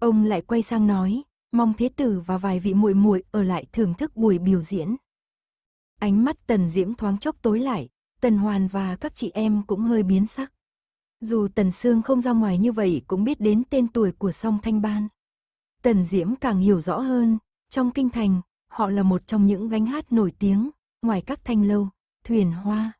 Ông lại quay sang nói, mong thế tử và vài vị muội muội ở lại thưởng thức buổi biểu diễn. Ánh mắt Tần Diễm thoáng chốc tối lại, Tần Hoàn và các chị em cũng hơi biến sắc. Dù Tần xương không ra ngoài như vậy cũng biết đến tên tuổi của song Thanh Ban. Tần Diễm càng hiểu rõ hơn, trong kinh thành, họ là một trong những gánh hát nổi tiếng, ngoài các thanh lâu, thuyền hoa.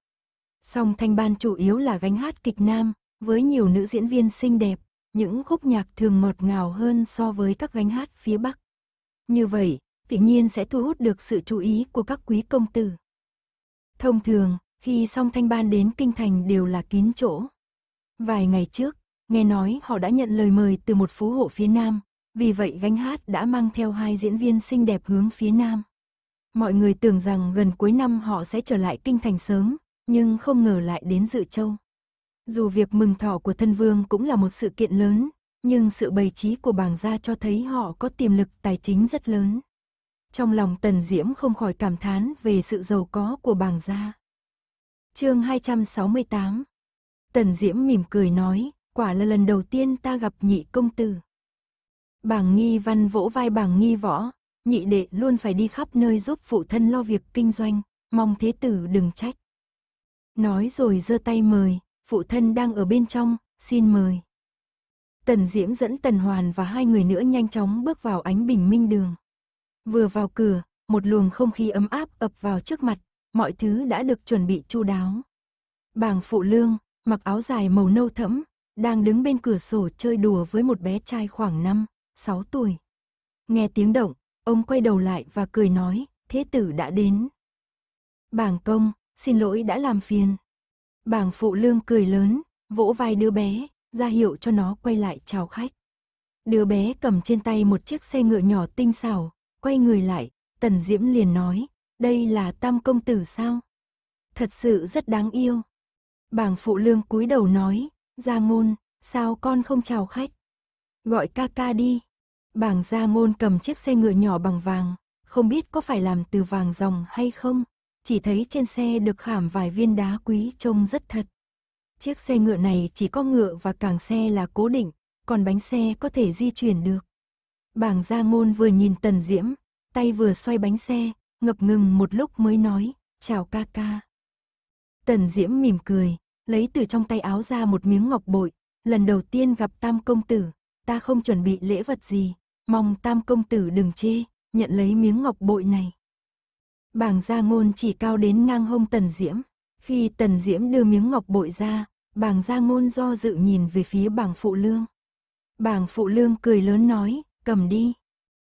Song thanh ban chủ yếu là gánh hát kịch nam, với nhiều nữ diễn viên xinh đẹp, những khúc nhạc thường ngọt ngào hơn so với các gánh hát phía Bắc. Như vậy, tự nhiên sẽ thu hút được sự chú ý của các quý công tử. Thông thường, khi song thanh ban đến kinh thành đều là kín chỗ. Vài ngày trước, nghe nói họ đã nhận lời mời từ một phú hộ phía Nam, vì vậy gánh hát đã mang theo hai diễn viên xinh đẹp hướng phía nam. Mọi người tưởng rằng gần cuối năm họ sẽ trở lại kinh thành sớm, nhưng không ngờ lại đến Dự Châu. Dù việc mừng thọ của thân vương cũng là một sự kiện lớn, nhưng sự bày trí của bảng gia cho thấy họ có tiềm lực tài chính rất lớn. Trong lòng Tần Diễm không khỏi cảm thán về sự giàu có của bảng gia. Chương 268. Tần Diễm mỉm cười nói, quả là lần đầu tiên ta gặp nhị công tử. Bảng nghi văn vỗ vai bảng nghi võ, nhị đệ luôn phải đi khắp nơi giúp phụ thân lo việc kinh doanh, mong thế tử đừng trách. Nói rồi giơ tay mời, phụ thân đang ở bên trong, xin mời. Tần Diễm dẫn Tần Hoàn và hai người nữa nhanh chóng bước vào ánh bình minh đường. Vừa vào cửa, một luồng không khí ấm áp ập vào trước mặt, mọi thứ đã được chuẩn bị chu đáo. Bàng phụ lương, mặc áo dài màu nâu thẫm, đang đứng bên cửa sổ chơi đùa với một bé trai khoảng năm 6 tuổi. Nghe tiếng động, ông quay đầu lại và cười nói, thế tử đã đến. Bảng công, xin lỗi đã làm phiền. Bảng phụ lương cười lớn, vỗ vai đứa bé, ra hiệu cho nó quay lại chào khách. Đứa bé cầm trên tay một chiếc xe ngựa nhỏ tinh xảo, quay người lại, Tần Diễm liền nói, đây là tam công tử sao? Thật sự rất đáng yêu. Bảng phụ lương cúi đầu nói, ra ngôn, sao con không chào khách? gọi ca ca đi. Bảng Gia Môn cầm chiếc xe ngựa nhỏ bằng vàng, không biết có phải làm từ vàng dòng hay không, chỉ thấy trên xe được khảm vài viên đá quý trông rất thật. Chiếc xe ngựa này chỉ có ngựa và càng xe là cố định, còn bánh xe có thể di chuyển được. Bảng Gia Môn vừa nhìn Tần Diễm, tay vừa xoay bánh xe, ngập ngừng một lúc mới nói, chào ca ca. Tần Diễm mỉm cười, lấy từ trong tay áo ra một miếng ngọc bội, lần đầu tiên gặp tam công tử, ta không chuẩn bị lễ vật gì, mong tam công tử đừng chê, nhận lấy miếng ngọc bội này. Bàng gia ngôn chỉ cao đến ngang hông tần diễm, khi tần diễm đưa miếng ngọc bội ra, bàng gia ngôn do dự nhìn về phía bàng phụ lương. bàng phụ lương cười lớn nói, cầm đi.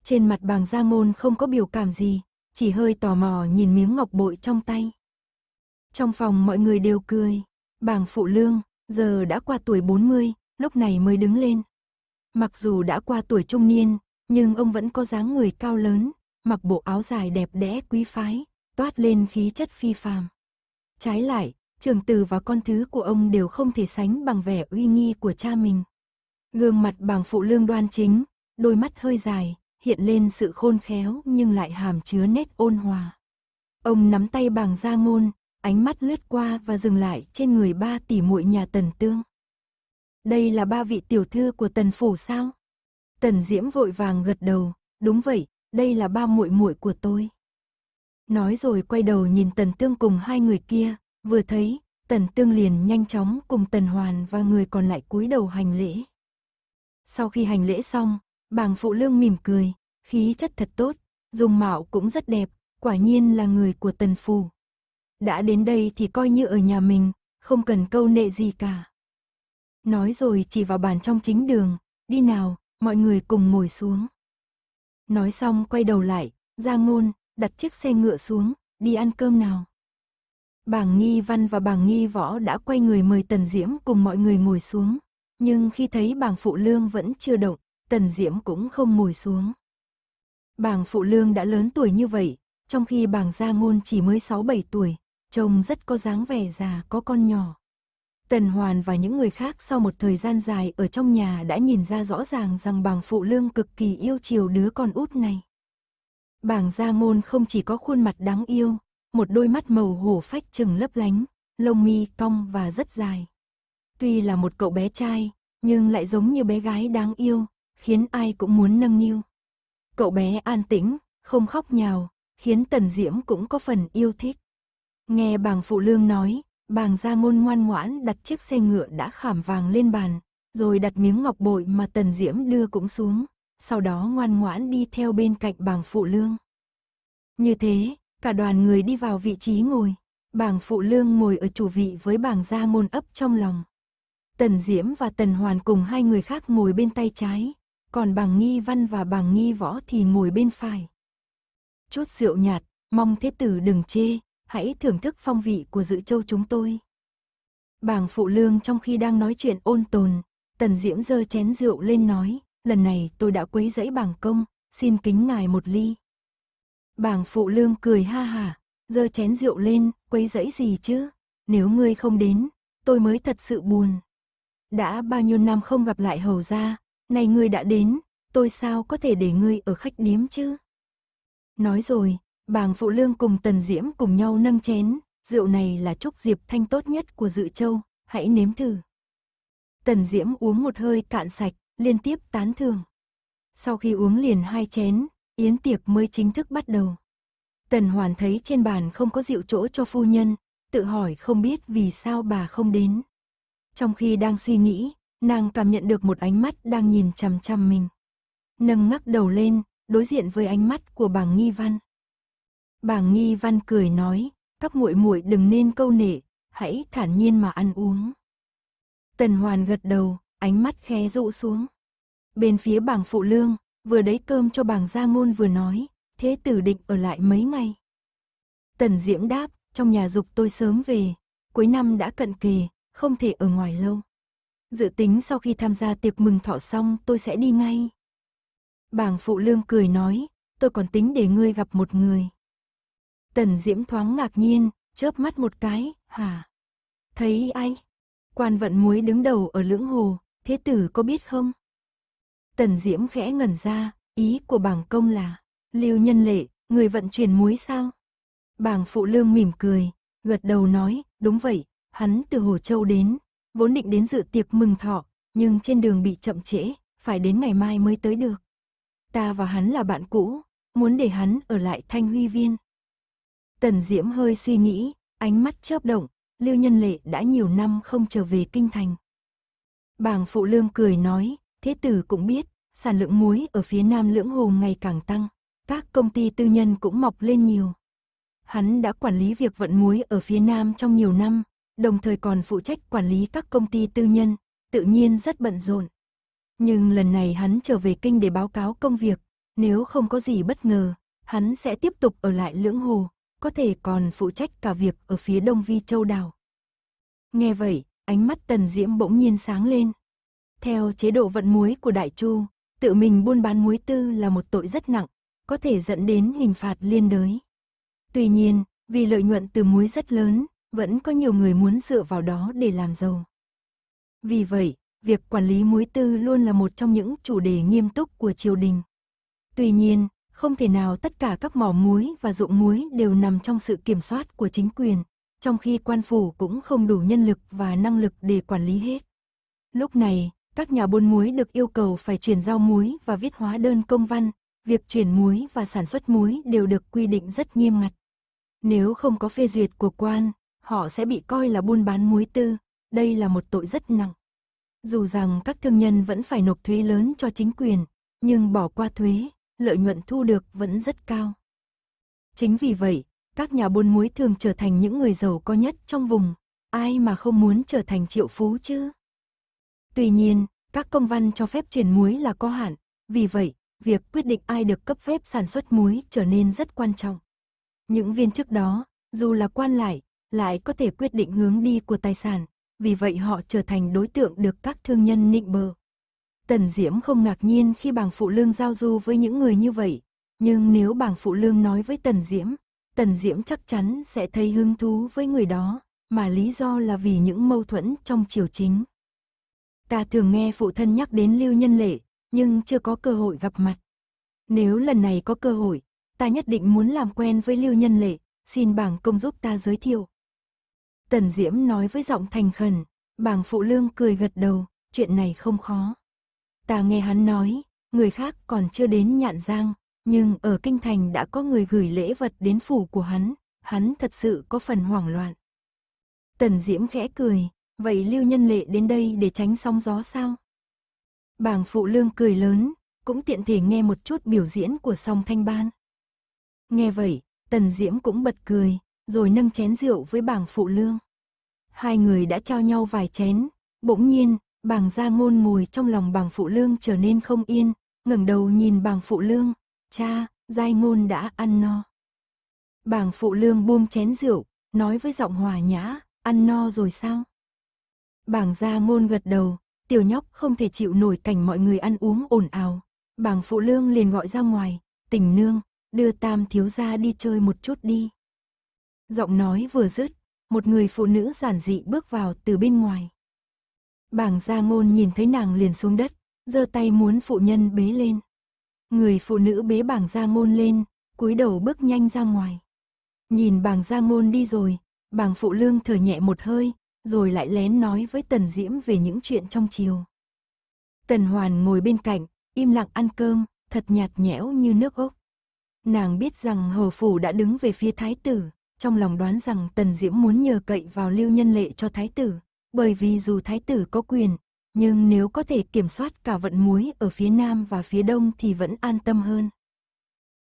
Trên mặt bàng gia ngôn không có biểu cảm gì, chỉ hơi tò mò nhìn miếng ngọc bội trong tay. Trong phòng mọi người đều cười, bàng phụ lương, giờ đã qua tuổi 40, lúc này mới đứng lên, Mặc dù đã qua tuổi trung niên, nhưng ông vẫn có dáng người cao lớn, mặc bộ áo dài đẹp đẽ quý phái, toát lên khí chất phi phàm. Trái lại, trường từ và con thứ của ông đều không thể sánh bằng vẻ uy nghi của cha mình. Gương mặt bằng phụ lương đoan chính, đôi mắt hơi dài, hiện lên sự khôn khéo nhưng lại hàm chứa nét ôn hòa. Ông nắm tay bằng gia ngôn, ánh mắt lướt qua và dừng lại trên người ba tỷ muội nhà tần tương đây là ba vị tiểu thư của tần phủ sao? Tần Diễm vội vàng gật đầu, đúng vậy, đây là ba muội muội của tôi. Nói rồi quay đầu nhìn Tần Tương cùng hai người kia, vừa thấy, Tần Tương liền nhanh chóng cùng Tần Hoàn và người còn lại cúi đầu hành lễ. Sau khi hành lễ xong, bàng phụ lương mỉm cười, khí chất thật tốt, dùng mạo cũng rất đẹp, quả nhiên là người của Tần Phủ. Đã đến đây thì coi như ở nhà mình, không cần câu nệ gì cả. Nói rồi chỉ vào bàn trong chính đường, đi nào, mọi người cùng ngồi xuống. Nói xong quay đầu lại, ra ngôn, đặt chiếc xe ngựa xuống, đi ăn cơm nào. Bảng Nghi Văn và bảng Nghi Võ đã quay người mời Tần Diễm cùng mọi người ngồi xuống. Nhưng khi thấy bảng Phụ Lương vẫn chưa động, Tần Diễm cũng không ngồi xuống. Bảng Phụ Lương đã lớn tuổi như vậy, trong khi bảng Gia Ngôn chỉ mới 6-7 tuổi, trông rất có dáng vẻ già có con nhỏ. Tần Hoàn và những người khác sau một thời gian dài ở trong nhà đã nhìn ra rõ ràng rằng Bàng phụ lương cực kỳ yêu chiều đứa con út này. Bàng gia ngôn không chỉ có khuôn mặt đáng yêu, một đôi mắt màu hổ phách trừng lấp lánh, lông mi cong và rất dài. Tuy là một cậu bé trai, nhưng lại giống như bé gái đáng yêu, khiến ai cũng muốn nâng niu. Cậu bé an tĩnh, không khóc nhào, khiến Tần Diễm cũng có phần yêu thích. Nghe Bàng phụ lương nói, Bàng Gia Ngôn ngoan ngoãn đặt chiếc xe ngựa đã khảm vàng lên bàn, rồi đặt miếng ngọc bội mà Tần Diễm đưa cũng xuống, sau đó ngoan ngoãn đi theo bên cạnh bàng Phụ Lương. Như thế, cả đoàn người đi vào vị trí ngồi, bàng Phụ Lương ngồi ở chủ vị với bàng Gia Ngôn ấp trong lòng. Tần Diễm và Tần Hoàn cùng hai người khác ngồi bên tay trái, còn bàng Nghi Văn và bàng Nghi Võ thì ngồi bên phải. Chút rượu nhạt, mong thế tử đừng chê, hãy thưởng thức phong vị của dự châu chúng tôi. Bàng phụ lương trong khi đang nói chuyện ôn tồn, tần diễm giơ chén rượu lên nói, lần này tôi đã quấy dãy bàng công, xin kính ngài một ly. Bàng phụ lương cười ha hả, giơ chén rượu lên, quấy dãy gì chứ, nếu ngươi không đến, tôi mới thật sự buồn. Đã bao nhiêu năm không gặp lại hầu gia, nay ngươi đã đến, tôi sao có thể để ngươi ở khách điếm chứ? Nói rồi, Bàng Phụ Lương cùng Tần Diễm cùng nhau nâng chén, rượu này là chúc Diệp Thanh tốt nhất của Dự Châu, hãy nếm thử. Tần Diễm uống một hơi cạn sạch, liên tiếp tán thưởng. Sau khi uống liền hai chén, yến tiệc mới chính thức bắt đầu. Tần Hoàn thấy trên bàn không có rượu chỗ cho phu nhân, tự hỏi không biết vì sao bà không đến. Trong khi đang suy nghĩ, nàng cảm nhận được một ánh mắt đang nhìn chằm chằm mình. Nâng ngắc đầu lên, đối diện với ánh mắt của bàng Nghi Văn. Bàng Nghi Văn cười nói, các muội muội đừng nên câu nệ, hãy thản nhiên mà ăn uống. Tần Hoàn gật đầu, ánh mắt khé dụ xuống. Bên phía Bàng phụ lương, vừa đấy cơm cho Bàng gia môn vừa nói, thế tử định ở lại mấy ngày. Tần Diễm đáp, trong nhà dục tôi sớm về, cuối năm đã cận kề, không thể ở ngoài lâu. Dự tính sau khi tham gia tiệc mừng thọ xong tôi sẽ đi ngay. Bàng phụ lương cười nói, tôi còn tính để ngươi gặp một người. Tần Diễm thoáng ngạc nhiên, chớp mắt một cái, hả? Thấy ai? Quan vận muối đứng đầu ở lưỡng hồ, thế tử có biết không? Tần Diễm khẽ ngẩn ra, ý của bảng công là, lưu nhân lệ, người vận chuyển muối sao? Bảng phụ lương mỉm cười, gật đầu nói, đúng vậy, hắn từ Hồ Châu đến, vốn định đến dự tiệc mừng thọ, nhưng trên đường bị chậm trễ, phải đến ngày mai mới tới được. Ta và hắn là bạn cũ, muốn để hắn ở lại Thanh Huy Viên. Tần Diễm hơi suy nghĩ, ánh mắt chớp động, Lưu Nhân Lệ đã nhiều năm không trở về kinh thành. Bàng Phụ Lương cười nói, thế tử cũng biết, sản lượng muối ở phía Nam Lưỡng Hồ ngày càng tăng, các công ty tư nhân cũng mọc lên nhiều. Hắn đã quản lý việc vận muối ở phía Nam trong nhiều năm, đồng thời còn phụ trách quản lý các công ty tư nhân, tự nhiên rất bận rộn. Nhưng lần này hắn trở về kinh để báo cáo công việc, nếu không có gì bất ngờ, hắn sẽ tiếp tục ở lại Lưỡng Hồ, có thể còn phụ trách cả việc ở phía đông vi châu đảo. Nghe vậy, ánh mắt tần diễm bỗng nhiên sáng lên. Theo chế độ vận muối của Đại Chu, tự mình buôn bán muối tư là một tội rất nặng, có thể dẫn đến hình phạt liên đới. Tuy nhiên, vì lợi nhuận từ muối rất lớn, vẫn có nhiều người muốn dựa vào đó để làm giàu. Vì vậy, việc quản lý muối tư luôn là một trong những chủ đề nghiêm túc của triều đình. Tuy nhiên, không thể nào tất cả các mỏ muối và dụng muối đều nằm trong sự kiểm soát của chính quyền, trong khi quan phủ cũng không đủ nhân lực và năng lực để quản lý hết. Lúc này, các nhà buôn muối được yêu cầu phải chuyển giao muối và viết hóa đơn công văn, việc chuyển muối và sản xuất muối đều được quy định rất nghiêm ngặt. Nếu không có phê duyệt của quan, họ sẽ bị coi là buôn bán muối tư, đây là một tội rất nặng. Dù rằng các thương nhân vẫn phải nộp thuế lớn cho chính quyền, nhưng bỏ qua thuế, lợi nhuận thu được vẫn rất cao. Chính vì vậy, các nhà buôn muối thường trở thành những người giàu có nhất trong vùng, ai mà không muốn trở thành triệu phú chứ. Tuy nhiên, các công văn cho phép truyền muối là có hạn, vì vậy, việc quyết định ai được cấp phép sản xuất muối trở nên rất quan trọng. Những viên chức đó, dù là quan lại, lại có thể quyết định hướng đi của tài sản, vì vậy họ trở thành đối tượng được các thương nhân nịnh bờ. Tần Diễm không ngạc nhiên khi bàng phụ lương giao du với những người như vậy, nhưng nếu bàng phụ lương nói với Tần Diễm, Tần Diễm chắc chắn sẽ thấy hứng thú với người đó, mà lý do là vì những mâu thuẫn trong triều chính. Ta thường nghe phụ thân nhắc đến Lưu Nhân Lệ, nhưng chưa có cơ hội gặp mặt. Nếu lần này có cơ hội, ta nhất định muốn làm quen với Lưu Nhân Lệ, xin bảng công giúp ta giới thiệu. Tần Diễm nói với giọng thành khẩn, bảng phụ lương cười gật đầu, chuyện này không khó. Ta nghe hắn nói, người khác còn chưa đến Nhạn Giang, nhưng ở Kinh Thành đã có người gửi lễ vật đến phủ của hắn, hắn thật sự có phần hoảng loạn. Tần Diễm khẽ cười, vậy Lưu Nhân Lệ đến đây để tránh sóng gió sao? Bàng Phụ Lương cười lớn, cũng tiện thể nghe một chút biểu diễn của song thanh ban. Nghe vậy, Tần Diễm cũng bật cười, rồi nâng chén rượu với bảng phụ lương. Hai người đã trao nhau vài chén, bỗng nhiên, Bàng gia ngôn mùi trong lòng bàng phụ lương trở nên không yên, ngẩng đầu nhìn bàng phụ lương, cha, giai ngôn đã ăn no. Bàng phụ lương buông chén rượu, nói với giọng hòa nhã, ăn no rồi sao? Bàng gia ngôn gật đầu, tiểu nhóc không thể chịu nổi cảnh mọi người ăn uống ồn ào. Bàng phụ lương liền gọi ra ngoài, tình nương, đưa tam thiếu gia đi chơi một chút đi. Giọng nói vừa dứt, một người phụ nữ giản dị bước vào từ bên ngoài. Bảng gia Môn nhìn thấy nàng liền xuống đất, giơ tay muốn phụ nhân bế lên. Người phụ nữ bế bảng gia Môn lên, cúi đầu bước nhanh ra ngoài. Nhìn bảng gia Môn đi rồi, bảng phụ lương thở nhẹ một hơi, rồi lại lén nói với Tần Diễm về những chuyện trong chiều. Tần Hoàn ngồi bên cạnh, im lặng ăn cơm, thật nhạt nhẽo như nước ốc. Nàng biết rằng Hầu Phủ đã đứng về phía Thái Tử, trong lòng đoán rằng Tần Diễm muốn nhờ cậy vào lưu nhân lệ cho Thái Tử, bởi vì dù thái tử có quyền, nhưng nếu có thể kiểm soát cả vận muối ở phía nam và phía đông thì vẫn an tâm hơn.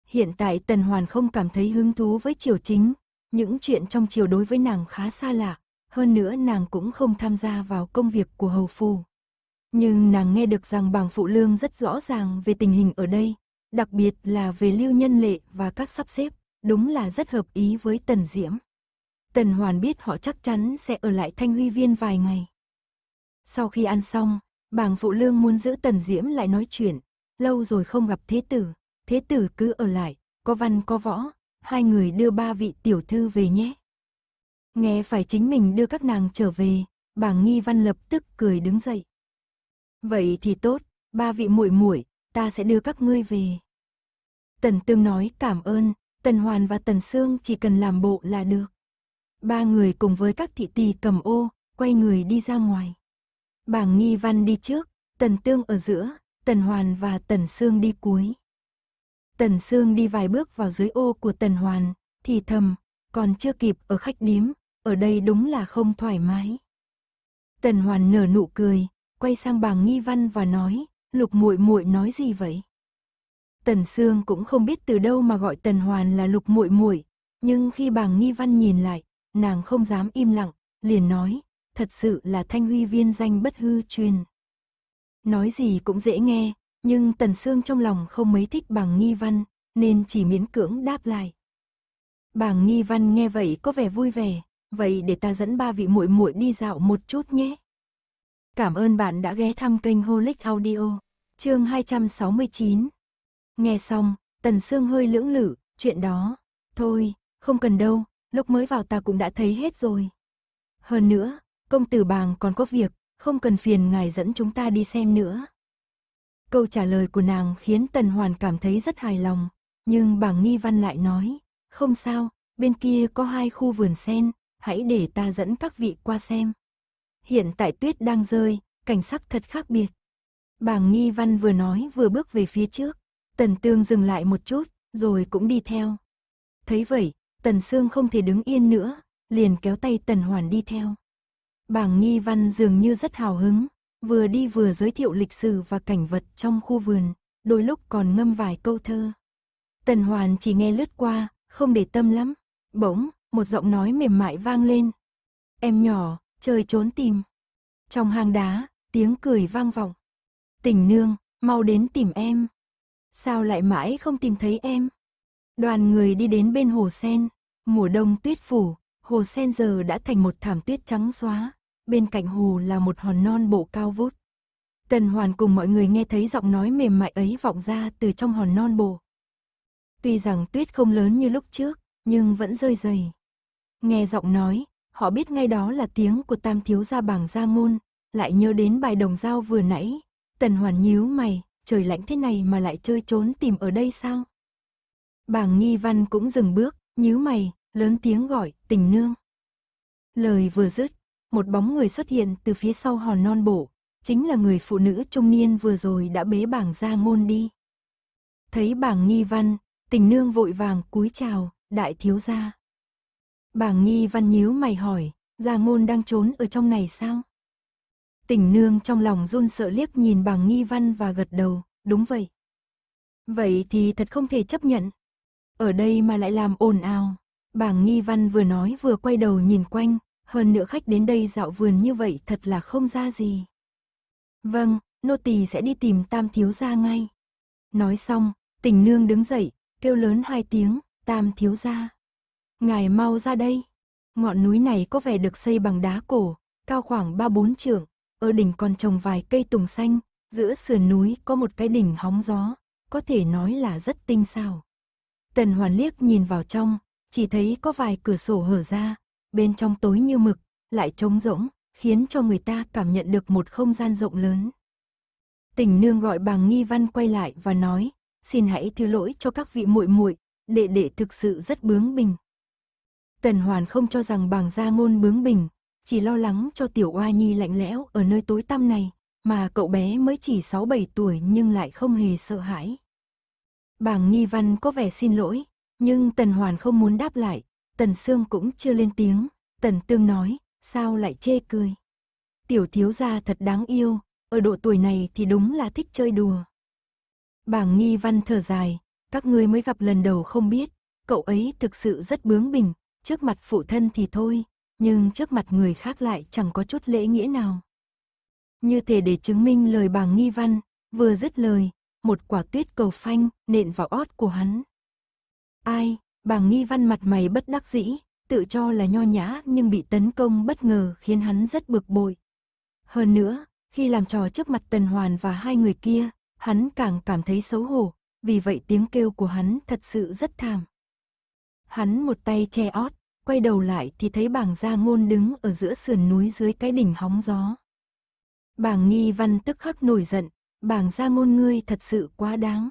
Hiện tại Tần Hoàn không cảm thấy hứng thú với triều chính, những chuyện trong triều đối với nàng khá xa lạ, hơn nữa nàng cũng không tham gia vào công việc của hầu phù. Nhưng nàng nghe được rằng bảng phụ lương rất rõ ràng về tình hình ở đây, đặc biệt là về lưu nhân lệ và các sắp xếp, đúng là rất hợp ý với Tần Diễm. Tần Hoàn biết họ chắc chắn sẽ ở lại Thanh Huy Viên vài ngày. Sau khi ăn xong, bàng phụ lương muốn giữ Tần Diễm lại nói chuyện, lâu rồi không gặp thế tử, thế tử cứ ở lại, có văn có võ, hai người đưa ba vị tiểu thư về nhé. Nghe phải chính mình đưa các nàng trở về, bàng nghi văn lập tức cười đứng dậy. Vậy thì tốt, ba vị muội muội, ta sẽ đưa các ngươi về. Tần Tương nói cảm ơn, Tần Hoàn và Tần Sương chỉ cần làm bộ là được. Ba người cùng với các thị tỳ cầm ô, quay người đi ra ngoài. Bảng Nghi Văn đi trước, Tần Tương ở giữa, Tần Hoàn và Tần Sương đi cuối. Tần Sương đi vài bước vào dưới ô của Tần Hoàn, thì thầm, còn chưa kịp ở khách điếm, ở đây đúng là không thoải mái. Tần Hoàn nở nụ cười, quay sang bảng Nghi Văn và nói, "Lục muội muội nói gì vậy?" Tần Sương cũng không biết từ đâu mà gọi Tần Hoàn là Lục muội muội, nhưng khi Bàng Nghi Văn nhìn lại, nàng không dám im lặng, liền nói, thật sự là thanh huy viên danh bất hư truyền. Nói gì cũng dễ nghe, nhưng Tần Sương trong lòng không mấy thích bằng nghi văn, nên chỉ miễn cưỡng đáp lại. Bảng nghi văn nghe vậy có vẻ vui vẻ, vậy để ta dẫn ba vị muội muội đi dạo một chút nhé. Cảm ơn bạn đã ghé thăm kênh Holic Audio, chương 269. Nghe xong, Tần Sương hơi lưỡng lự, chuyện đó, thôi, không cần đâu, lúc mới vào ta cũng đã thấy hết rồi. Hơn nữa, công tử bàng còn có việc, không cần phiền ngài dẫn chúng ta đi xem nữa. Câu trả lời của nàng khiến Tần Hoàn cảm thấy rất hài lòng, nhưng bảng nghi văn lại nói, không sao, bên kia có hai khu vườn sen, hãy để ta dẫn các vị qua xem. Hiện tại tuyết đang rơi, cảnh sắc thật khác biệt. Bảng nghi văn vừa nói vừa bước về phía trước, Tần Tương dừng lại một chút, rồi cũng đi theo. Thấy vậy, Tần Sương không thể đứng yên nữa, liền kéo tay Tần Hoàn đi theo. Bảng nghi văn dường như rất hào hứng, vừa đi vừa giới thiệu lịch sử và cảnh vật trong khu vườn, đôi lúc còn ngâm vài câu thơ. Tần Hoàn chỉ nghe lướt qua, không để tâm lắm. Bỗng, một giọng nói mềm mại vang lên. Em nhỏ, trời trốn tìm. Trong hang đá, tiếng cười vang vọng. Tình nương, mau đến tìm em. Sao lại mãi không tìm thấy em? Đoàn người đi đến bên hồ sen, mùa đông tuyết phủ, hồ sen giờ đã thành một thảm tuyết trắng xóa, bên cạnh hồ là một hòn non bộ cao vút. Tần Hoàn cùng mọi người nghe thấy giọng nói mềm mại ấy vọng ra từ trong hòn non bộ. Tuy rằng tuyết không lớn như lúc trước, nhưng vẫn rơi dày. Nghe giọng nói, họ biết ngay đó là tiếng của tam thiếu gia bảng gia ngôn, lại nhớ đến bài đồng dao vừa nãy. Tần Hoàn nhíu mày, trời lạnh thế này mà lại chơi trốn tìm ở đây sao? Bàng nghi văn cũng dừng bước, nhíu mày, lớn tiếng gọi, tình nương. Lời vừa dứt, một bóng người xuất hiện từ phía sau hòn non bổ, chính là người phụ nữ trung niên vừa rồi đã bế bảng ra ngôn đi. Thấy bảng nghi văn, tình nương vội vàng cúi chào, đại thiếu gia. Bảng nghi văn nhíu mày hỏi, gia ngôn đang trốn ở trong này sao? Tình nương trong lòng run sợ liếc nhìn bảng nghi văn và gật đầu, đúng vậy. Vậy thì thật không thể chấp nhận, ở đây mà lại làm ồn ào. Bảng nghi văn vừa nói vừa quay đầu nhìn quanh, hơn nữa khách đến đây dạo vườn như vậy thật là không ra gì. Vâng, nô tỳ sẽ đi tìm tam thiếu gia ngay. Nói xong, tình nương đứng dậy, kêu lớn hai tiếng, tam thiếu gia. Ngài mau ra đây. Ngọn núi này có vẻ được xây bằng đá cổ, cao khoảng ba bốn trượng, ở đỉnh còn trồng vài cây tùng xanh, giữa sườn núi có một cái đỉnh hóng gió, có thể nói là rất tinh xảo. Tần Hoàn liếc nhìn vào trong, chỉ thấy có vài cửa sổ hở ra, bên trong tối như mực, lại trống rỗng, khiến cho người ta cảm nhận được một không gian rộng lớn. Tình nương gọi bà Nghi Văn quay lại và nói, xin hãy thứ lỗi cho các vị muội muội, đệ đệ thực sự rất bướng bỉnh. Tần Hoàn không cho rằng bàng gia ngôn bướng bỉnh, chỉ lo lắng cho tiểu oa nhi lạnh lẽo ở nơi tối tăm này, mà cậu bé mới chỉ 6-7 tuổi nhưng lại không hề sợ hãi. Bàng Nghi Văn có vẻ xin lỗi, nhưng Tần Hoàn không muốn đáp lại, Tần Sương cũng chưa lên tiếng, Tần Tương nói, sao lại chê cười. Tiểu thiếu gia thật đáng yêu, ở độ tuổi này thì đúng là thích chơi đùa. Bàng Nghi Văn thở dài, các ngươi mới gặp lần đầu không biết, cậu ấy thực sự rất bướng bỉnh, trước mặt phụ thân thì thôi, nhưng trước mặt người khác lại chẳng có chút lễ nghĩa nào. Như thể để chứng minh lời bàng Nghi Văn, vừa dứt lời, một quả tuyết cầu phanh nện vào ót của hắn. Ai, Bàng nghi văn mặt mày bất đắc dĩ, tự cho là nho nhã nhưng bị tấn công bất ngờ khiến hắn rất bực bội. Hơn nữa, khi làm trò trước mặt Tần Hoàn và hai người kia, hắn càng cảm thấy xấu hổ, vì vậy tiếng kêu của hắn thật sự rất thảm. Hắn một tay che ót, quay đầu lại thì thấy bảng gia ngôn đứng ở giữa sườn núi dưới cái đỉnh hóng gió. Bảng nghi văn tức khắc nổi giận, Bàng gia ngôn ngươi thật sự quá đáng.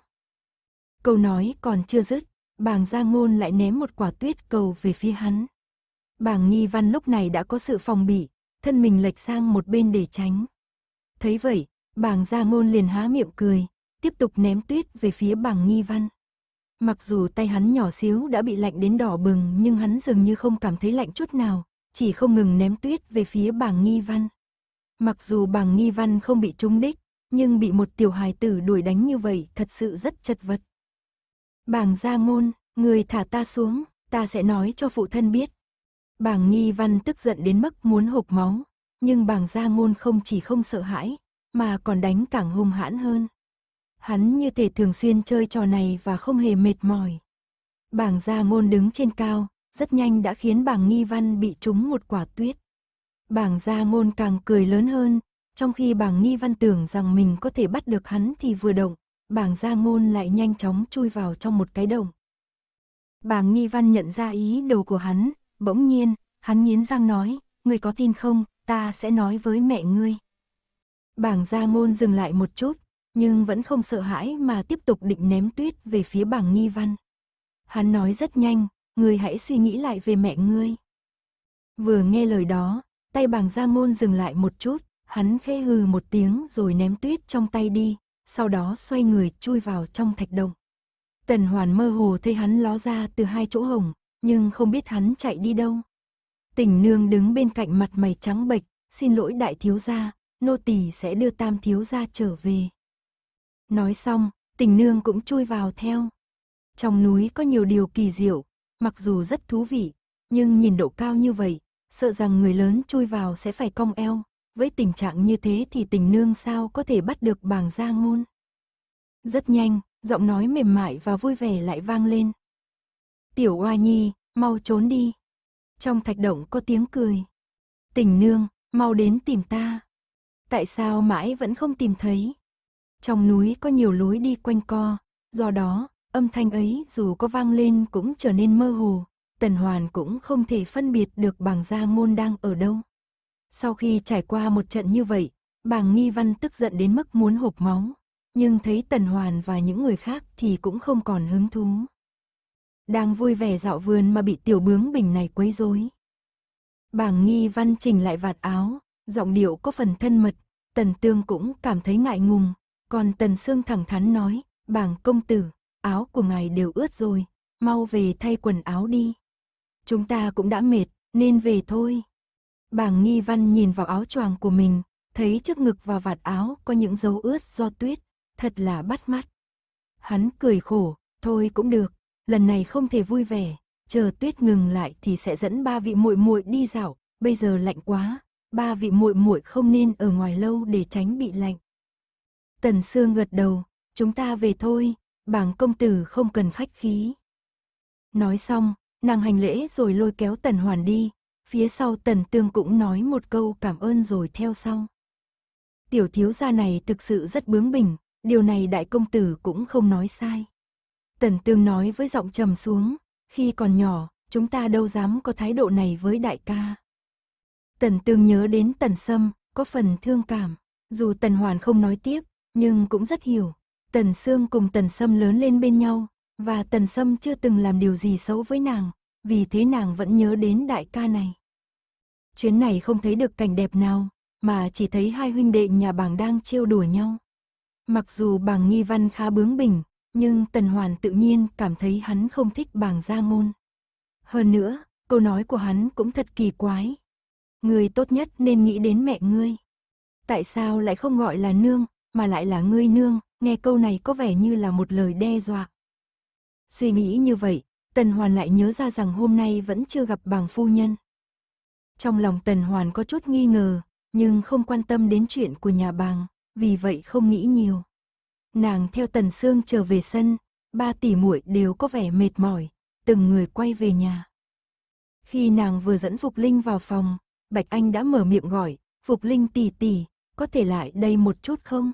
Câu nói còn chưa dứt, Bàng gia ngôn lại ném một quả tuyết cầu về phía hắn. Bàng nghi văn lúc này đã có sự phòng bị, thân mình lệch sang một bên để tránh. Thấy vậy, Bàng gia ngôn liền há miệng cười, tiếp tục ném tuyết về phía Bàng nghi văn. Mặc dù tay hắn nhỏ xíu đã bị lạnh đến đỏ bừng nhưng hắn dường như không cảm thấy lạnh chút nào, chỉ không ngừng ném tuyết về phía Bàng nghi văn. Mặc dù Bàng nghi văn không bị trúng đích, nhưng bị một tiểu hài tử đuổi đánh như vậy thật sự rất chật vật. Bảng gia ngôn, người thả ta xuống, ta sẽ nói cho phụ thân biết. Bảng nghi văn tức giận đến mức muốn hộp máu, nhưng bảng gia ngôn không chỉ không sợ hãi, mà còn đánh càng hung hãn hơn. Hắn như thể thường xuyên chơi trò này và không hề mệt mỏi. Bảng gia ngôn đứng trên cao, rất nhanh đã khiến bảng nghi văn bị trúng một quả tuyết. Bảng gia ngôn càng cười lớn hơn, trong khi bảng nghi văn tưởng rằng mình có thể bắt được hắn thì vừa động, bảng gia ngôn lại nhanh chóng chui vào trong một cái đồng. bảng nghi văn nhận ra ý đồ của hắn, bỗng nhiên, hắn nghiến răng nói, người có tin không, ta sẽ nói với mẹ ngươi. bảng gia ngôn dừng lại một chút, nhưng vẫn không sợ hãi mà tiếp tục định ném tuyết về phía bảng nghi văn. Hắn nói rất nhanh, người hãy suy nghĩ lại về mẹ ngươi. Vừa nghe lời đó, tay bảng gia ngôn dừng lại một chút, Hắn khẽ hừ một tiếng rồi ném tuyết trong tay đi, sau đó xoay người chui vào trong thạch động. Tần Hoàn mơ hồ thấy hắn ló ra từ hai chỗ hồng, nhưng không biết hắn chạy đi đâu. Tỉnh nương đứng bên cạnh mặt mày trắng bệch, xin lỗi đại thiếu gia, nô tỳ sẽ đưa tam thiếu gia trở về. Nói xong, tình nương cũng chui vào theo. Trong núi có nhiều điều kỳ diệu, mặc dù rất thú vị, nhưng nhìn độ cao như vậy, sợ rằng người lớn chui vào sẽ phải cong eo, với tình trạng như thế thì tình nương sao có thể bắt được bàng gia ngôn. Rất nhanh, giọng nói mềm mại và vui vẻ lại vang lên. Tiểu oa nhi, mau trốn đi. Trong thạch động có tiếng cười. Tình nương, mau đến tìm ta. Tại sao mãi vẫn không tìm thấy? Trong núi có nhiều lối đi quanh co, do đó, âm thanh ấy dù có vang lên cũng trở nên mơ hồ, Tần Hoàn cũng không thể phân biệt được bàng gia ngôn đang ở đâu. Sau khi trải qua một trận như vậy, bàng nghi văn tức giận đến mức muốn hộp máu, nhưng thấy Tần Hoàn và những người khác thì cũng không còn hứng thú. Đang vui vẻ dạo vườn mà bị tiểu bướng bình này quấy rối. Bàng nghi văn chỉnh lại vạt áo, giọng điệu có phần thân mật, Tần Tương cũng cảm thấy ngại ngùng, còn Tần Sương thẳng thắn nói, bàng công tử, áo của ngài đều ướt rồi, mau về thay quần áo đi. Chúng ta cũng đã mệt, nên về thôi. Bàng nghi văn nhìn vào áo choàng của mình, thấy trước ngực và vạt áo có những dấu ướt do tuyết, thật là bắt mắt. Hắn cười khổ, thôi cũng được, lần này không thể vui vẻ, chờ tuyết ngừng lại thì sẽ dẫn ba vị muội muội đi dạo, bây giờ lạnh quá, ba vị muội muội không nên ở ngoài lâu để tránh bị lạnh. Tần Sương gật đầu, chúng ta về thôi, Bàng công tử không cần khách khí. Nói xong, nàng hành lễ rồi lôi kéo Tần Hoàn đi, Phía sau tần tương cũng nói một câu cảm ơn rồi theo sau. Tiểu thiếu gia này thực sự rất bướng bỉnh, điều này đại công tử cũng không nói sai. Tần tương nói với giọng trầm xuống, khi còn nhỏ, chúng ta đâu dám có thái độ này với đại ca. Tần tương nhớ đến tần sâm, có phần thương cảm, dù tần hoàn không nói tiếp, nhưng cũng rất hiểu. Tần Sương cùng Tần Sâm lớn lên bên nhau, và Tần Sâm chưa từng làm điều gì xấu với nàng, vì thế nàng vẫn nhớ đến đại ca này. Chuyến này không thấy được cảnh đẹp nào, mà chỉ thấy hai huynh đệ nhà bàng đang trêu đùa nhau. Mặc dù bàng nghi văn khá bướng bỉnh, nhưng Tần Hoàn tự nhiên cảm thấy hắn không thích bàng gia môn Hơn nữa, câu nói của hắn cũng thật kỳ quái. Người tốt nhất nên nghĩ đến mẹ ngươi. Tại sao lại không gọi là nương, mà lại là ngươi nương, nghe câu này có vẻ như là một lời đe dọa. Suy nghĩ như vậy, Tần Hoàn lại nhớ ra rằng hôm nay vẫn chưa gặp bàng phu nhân. Trong lòng Tần Hoàn có chút nghi ngờ, nhưng không quan tâm đến chuyện của nhà bàng, vì vậy không nghĩ nhiều. Nàng theo Tần Sương trở về sân, ba tỷ muội đều có vẻ mệt mỏi, từng người quay về nhà. Khi nàng vừa dẫn Phục Linh vào phòng, Bạch Anh đã mở miệng gọi, Phục Linh tỷ tỷ, có thể lại đây một chút không?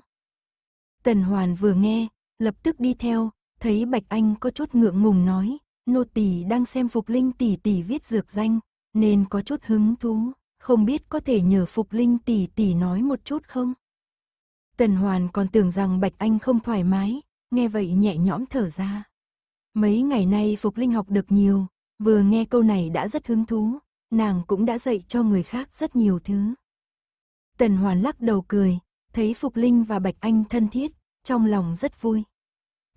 Tần Hoàn vừa nghe, lập tức đi theo, thấy Bạch Anh có chút ngượng ngùng nói, nô tỳ đang xem Phục Linh tỷ tỷ viết dược danh, nên có chút hứng thú, không biết có thể nhờ Phục Linh tỷ tỷ nói một chút không? Tần Hoàn còn tưởng rằng Bạch Anh không thoải mái, nghe vậy nhẹ nhõm thở ra. Mấy ngày nay Phục Linh học được nhiều, vừa nghe câu này đã rất hứng thú, nàng cũng đã dạy cho người khác rất nhiều thứ. Tần Hoàn lắc đầu cười, thấy Phục Linh và Bạch Anh thân thiết, trong lòng rất vui.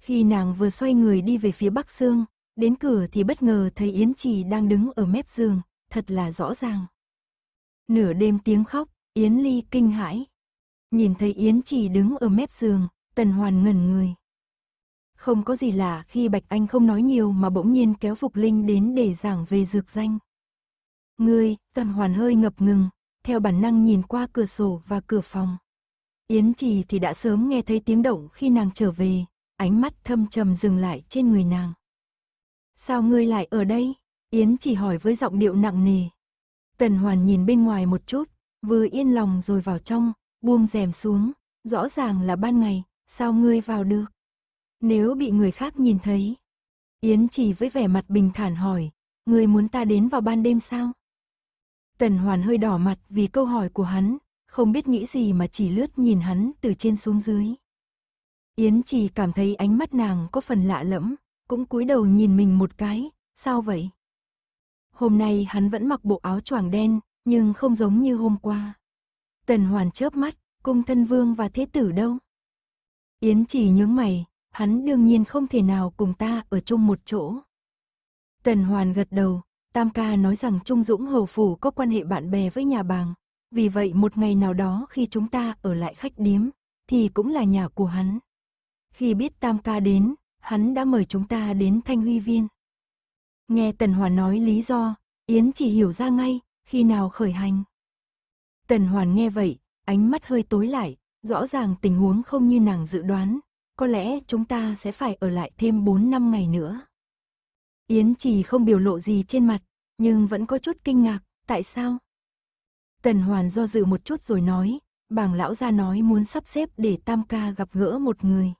Khi nàng vừa xoay người đi về phía Bắc Sương, Đến cửa thì bất ngờ thấy Yến Trì đang đứng ở mép giường, thật là rõ ràng. Nửa đêm tiếng khóc, Yến Ly kinh hãi. Nhìn thấy Yến Trì đứng ở mép giường, Tần Hoàn ngẩn người. Không có gì lạ khi Bạch Anh không nói nhiều mà bỗng nhiên kéo Phục Linh đến để giảng về dược danh. Ngươi, Tần Hoàn hơi ngập ngừng, theo bản năng nhìn qua cửa sổ và cửa phòng. Yến Trì thì đã sớm nghe thấy tiếng động khi nàng trở về, ánh mắt thâm trầm dừng lại trên người nàng. Sao ngươi lại ở đây? Yến chỉ hỏi với giọng điệu nặng nề. Tần Hoàn nhìn bên ngoài một chút, vừa yên lòng rồi vào trong, buông rèm xuống, rõ ràng là ban ngày, sao ngươi vào được? Nếu bị người khác nhìn thấy. Yến chỉ với vẻ mặt bình thản hỏi, ngươi muốn ta đến vào ban đêm sao? Tần Hoàn hơi đỏ mặt vì câu hỏi của hắn, không biết nghĩ gì mà chỉ lướt nhìn hắn từ trên xuống dưới. Yến chỉ cảm thấy ánh mắt nàng có phần lạ lẫm, cũng cúi đầu nhìn mình một cái, sao vậy? Hôm nay hắn vẫn mặc bộ áo choàng đen, nhưng không giống như hôm qua. Tần Hoàn chớp mắt, cung thân vương và thế tử đâu? Yến chỉ nhướng mày, hắn đương nhiên không thể nào cùng ta ở chung một chỗ. Tần Hoàn gật đầu, Tam ca nói rằng Trung Dũng Hầu Phủ có quan hệ bạn bè với nhà bàng, vì vậy một ngày nào đó khi chúng ta ở lại khách điếm, thì cũng là nhà của hắn. Khi biết Tam ca đến, hắn đã mời chúng ta đến Thanh Huy Viên. Nghe Tần Hoàn nói lý do, Yến chỉ hiểu ra ngay, khi nào khởi hành. Tần Hoàn nghe vậy, ánh mắt hơi tối lại, rõ ràng tình huống không như nàng dự đoán, có lẽ chúng ta sẽ phải ở lại thêm 4-5 ngày nữa. Yến chỉ không biểu lộ gì trên mặt, nhưng vẫn có chút kinh ngạc, tại sao? Tần Hoàn do dự một chút rồi nói, bảng lão ra nói muốn sắp xếp để Tam Ca gặp gỡ một người.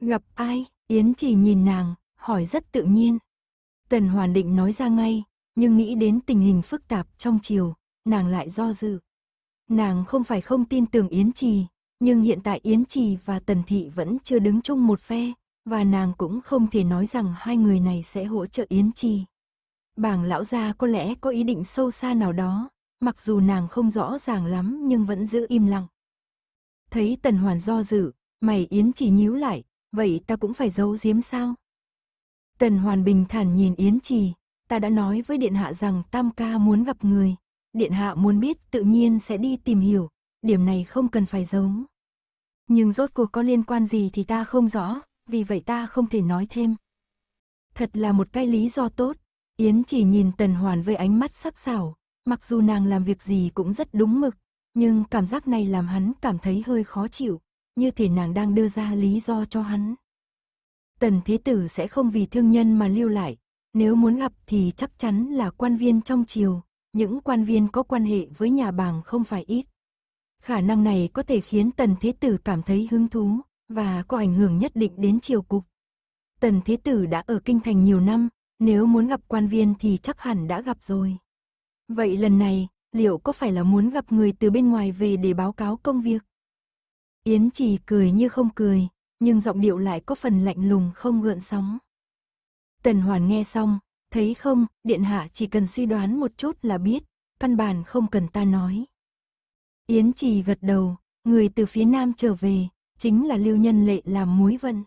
Gặp ai? Yến chỉ nhìn nàng, hỏi rất tự nhiên. Tần Hoàn định nói ra ngay, nhưng nghĩ đến tình hình phức tạp trong chiều, nàng lại do dự. Nàng không phải không tin tưởng Yến Trì, nhưng hiện tại Yến Trì và Tần Thị vẫn chưa đứng chung một phe, và nàng cũng không thể nói rằng hai người này sẽ hỗ trợ Yến Trì. Bàng lão gia có lẽ có ý định sâu xa nào đó, mặc dù nàng không rõ ràng lắm nhưng vẫn giữ im lặng. Thấy Tần Hoàn do dự, mày Yến Chỉ nhíu lại, vậy ta cũng phải giấu giếm sao? Tần Hoàn bình thản nhìn Yến Trì, ta đã nói với Điện Hạ rằng Tam Ca muốn gặp người, Điện Hạ muốn biết tự nhiên sẽ đi tìm hiểu, điểm này không cần phải giấu. Nhưng rốt cuộc có liên quan gì thì ta không rõ, vì vậy ta không thể nói thêm. Thật là một cái lý do tốt, Yến chỉ nhìn Tần Hoàn với ánh mắt sắc sảo, mặc dù nàng làm việc gì cũng rất đúng mực, nhưng cảm giác này làm hắn cảm thấy hơi khó chịu như thể nàng đang đưa ra lý do cho hắn. Tần Thế Tử sẽ không vì thương nhân mà lưu lại, nếu muốn gặp thì chắc chắn là quan viên trong triều, những quan viên có quan hệ với nhà bàng không phải ít. Khả năng này có thể khiến Tần Thế Tử cảm thấy hứng thú, và có ảnh hưởng nhất định đến triều cục. Tần Thế Tử đã ở Kinh Thành nhiều năm, nếu muốn gặp quan viên thì chắc hẳn đã gặp rồi. Vậy lần này, liệu có phải là muốn gặp người từ bên ngoài về để báo cáo công việc? Yến Chỉ cười như không cười, nhưng giọng điệu lại có phần lạnh lùng không gợn sóng. Tần Hoàn nghe xong, thấy không, Điện Hạ chỉ cần suy đoán một chút là biết, căn bản không cần ta nói. Yến Chỉ gật đầu, người từ phía nam trở về, chính là lưu nhân lệ làm muối vân.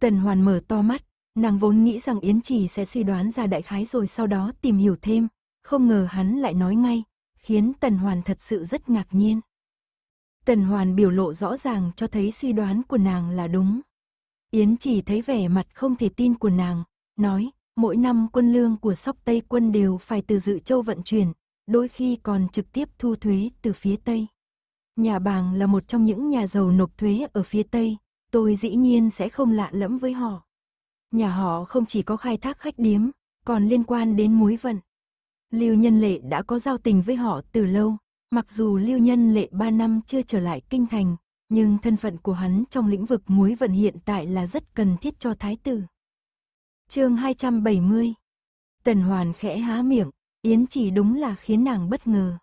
Tần Hoàn mở to mắt, nàng vốn nghĩ rằng Yến Chỉ sẽ suy đoán ra đại khái rồi sau đó tìm hiểu thêm, không ngờ hắn lại nói ngay, khiến Tần Hoàn thật sự rất ngạc nhiên. Tần Hoàn biểu lộ rõ ràng cho thấy suy đoán của nàng là đúng. Yến chỉ thấy vẻ mặt không thể tin của nàng, nói, mỗi năm quân lương của sóc Tây quân đều phải từ dự châu vận chuyển, đôi khi còn trực tiếp thu thuế từ phía Tây. Nhà bàng là một trong những nhà giàu nộp thuế ở phía Tây, tôi dĩ nhiên sẽ không lạ lẫm với họ. Nhà họ không chỉ có khai thác khách điếm, còn liên quan đến muối vận. Lưu Nhân Lệ đã có giao tình với họ từ lâu, Mặc dù Lưu Nhân Lệ 3 năm chưa trở lại kinh thành, nhưng thân phận của hắn trong lĩnh vực muối vận hiện tại là rất cần thiết cho thái tử. chương 270 Tần Hoàn khẽ há miệng, Yến chỉ đúng là khiến nàng bất ngờ.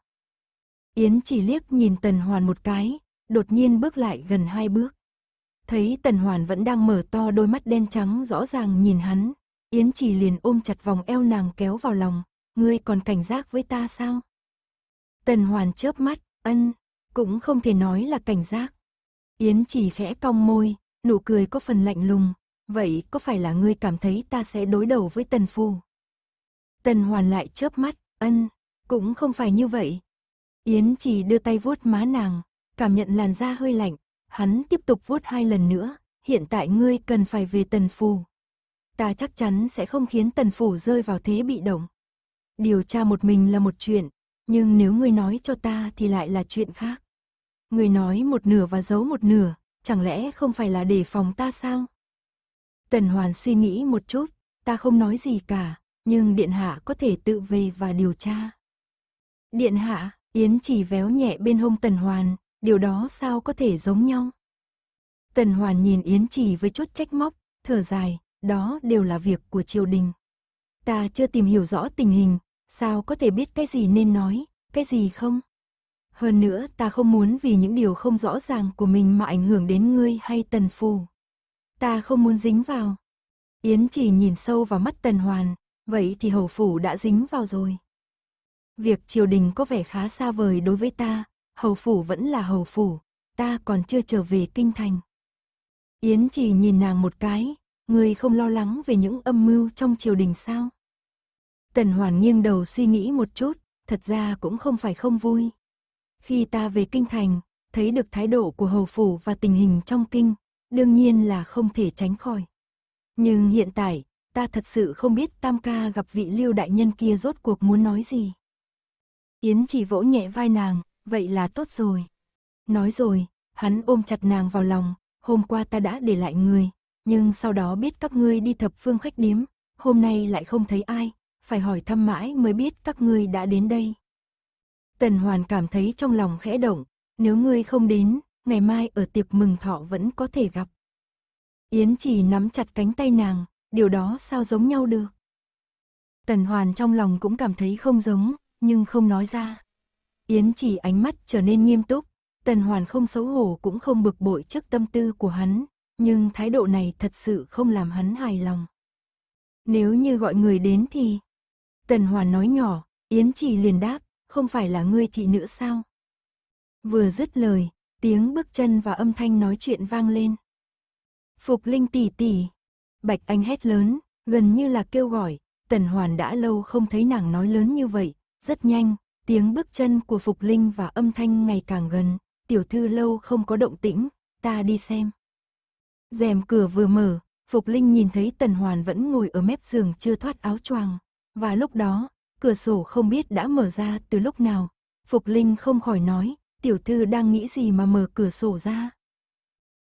Yến chỉ liếc nhìn Tần Hoàn một cái, đột nhiên bước lại gần hai bước. Thấy Tần Hoàn vẫn đang mở to đôi mắt đen trắng rõ ràng nhìn hắn, Yến chỉ liền ôm chặt vòng eo nàng kéo vào lòng, ngươi còn cảnh giác với ta sao? Tần Hoàn chớp mắt, ân, cũng không thể nói là cảnh giác. Yến chỉ khẽ cong môi, nụ cười có phần lạnh lùng, vậy có phải là ngươi cảm thấy ta sẽ đối đầu với Tần Phu? Tần Hoàn lại chớp mắt, ân, cũng không phải như vậy. Yến chỉ đưa tay vuốt má nàng, cảm nhận làn da hơi lạnh, hắn tiếp tục vuốt hai lần nữa, hiện tại ngươi cần phải về Tần Phu. Ta chắc chắn sẽ không khiến Tần Phủ rơi vào thế bị động. Điều tra một mình là một chuyện, nhưng nếu ngươi nói cho ta thì lại là chuyện khác. Ngươi nói một nửa và giấu một nửa, chẳng lẽ không phải là để phòng ta sao? Tần Hoàn suy nghĩ một chút, ta không nói gì cả, nhưng Điện Hạ có thể tự về và điều tra. Điện Hạ, Yến chỉ véo nhẹ bên hông Tần Hoàn, điều đó sao có thể giống nhau? Tần Hoàn nhìn Yến chỉ với chút trách móc, thở dài, đó đều là việc của triều đình. Ta chưa tìm hiểu rõ tình hình, sao có thể biết cái gì nên nói, cái gì không? Hơn nữa, ta không muốn vì những điều không rõ ràng của mình mà ảnh hưởng đến ngươi hay tần phù. Ta không muốn dính vào. Yến chỉ nhìn sâu vào mắt tần hoàn, vậy thì hầu phủ đã dính vào rồi. Việc triều đình có vẻ khá xa vời đối với ta, hầu phủ vẫn là hầu phủ, ta còn chưa trở về kinh thành. Yến chỉ nhìn nàng một cái, ngươi không lo lắng về những âm mưu trong triều đình sao? Tần Hoàn nghiêng đầu suy nghĩ một chút, thật ra cũng không phải không vui. Khi ta về kinh thành, thấy được thái độ của hầu phủ và tình hình trong kinh, đương nhiên là không thể tránh khỏi. Nhưng hiện tại, ta thật sự không biết Tam ca gặp vị Lưu đại nhân kia rốt cuộc muốn nói gì. Yến chỉ vỗ nhẹ vai nàng, vậy là tốt rồi. Nói rồi, hắn ôm chặt nàng vào lòng, hôm qua ta đã để lại người, nhưng sau đó biết các ngươi đi thập phương khách điếm, hôm nay lại không thấy ai, phải hỏi thăm mãi mới biết các ngươi đã đến đây. Tần Hoàn cảm thấy trong lòng khẽ động, nếu ngươi không đến, ngày mai ở tiệc mừng thọ vẫn có thể gặp. Yến chỉ nắm chặt cánh tay nàng, điều đó sao giống nhau được. Tần Hoàn trong lòng cũng cảm thấy không giống, nhưng không nói ra. Yến chỉ ánh mắt trở nên nghiêm túc, Tần Hoàn không xấu hổ cũng không bực bội trước tâm tư của hắn, nhưng thái độ này thật sự không làm hắn hài lòng. Nếu như gọi người đến thì, Tần Hoàn nói nhỏ, Yến Chỉ liền đáp, không phải là ngươi thị nữ sao? Vừa dứt lời, tiếng bước chân và âm thanh nói chuyện vang lên. Phục Linh tỷ tỷ, Bạch Anh hét lớn, gần như là kêu gọi, Tần Hoàn đã lâu không thấy nàng nói lớn như vậy, rất nhanh, tiếng bước chân của Phục Linh và âm thanh ngày càng gần, tiểu thư lâu không có động tĩnh, ta đi xem. Rèm cửa vừa mở, Phục Linh nhìn thấy Tần Hoàn vẫn ngồi ở mép giường chưa thoát áo choàng, và lúc đó, cửa sổ không biết đã mở ra từ lúc nào. Phục Linh không khỏi nói, tiểu thư đang nghĩ gì mà mở cửa sổ ra.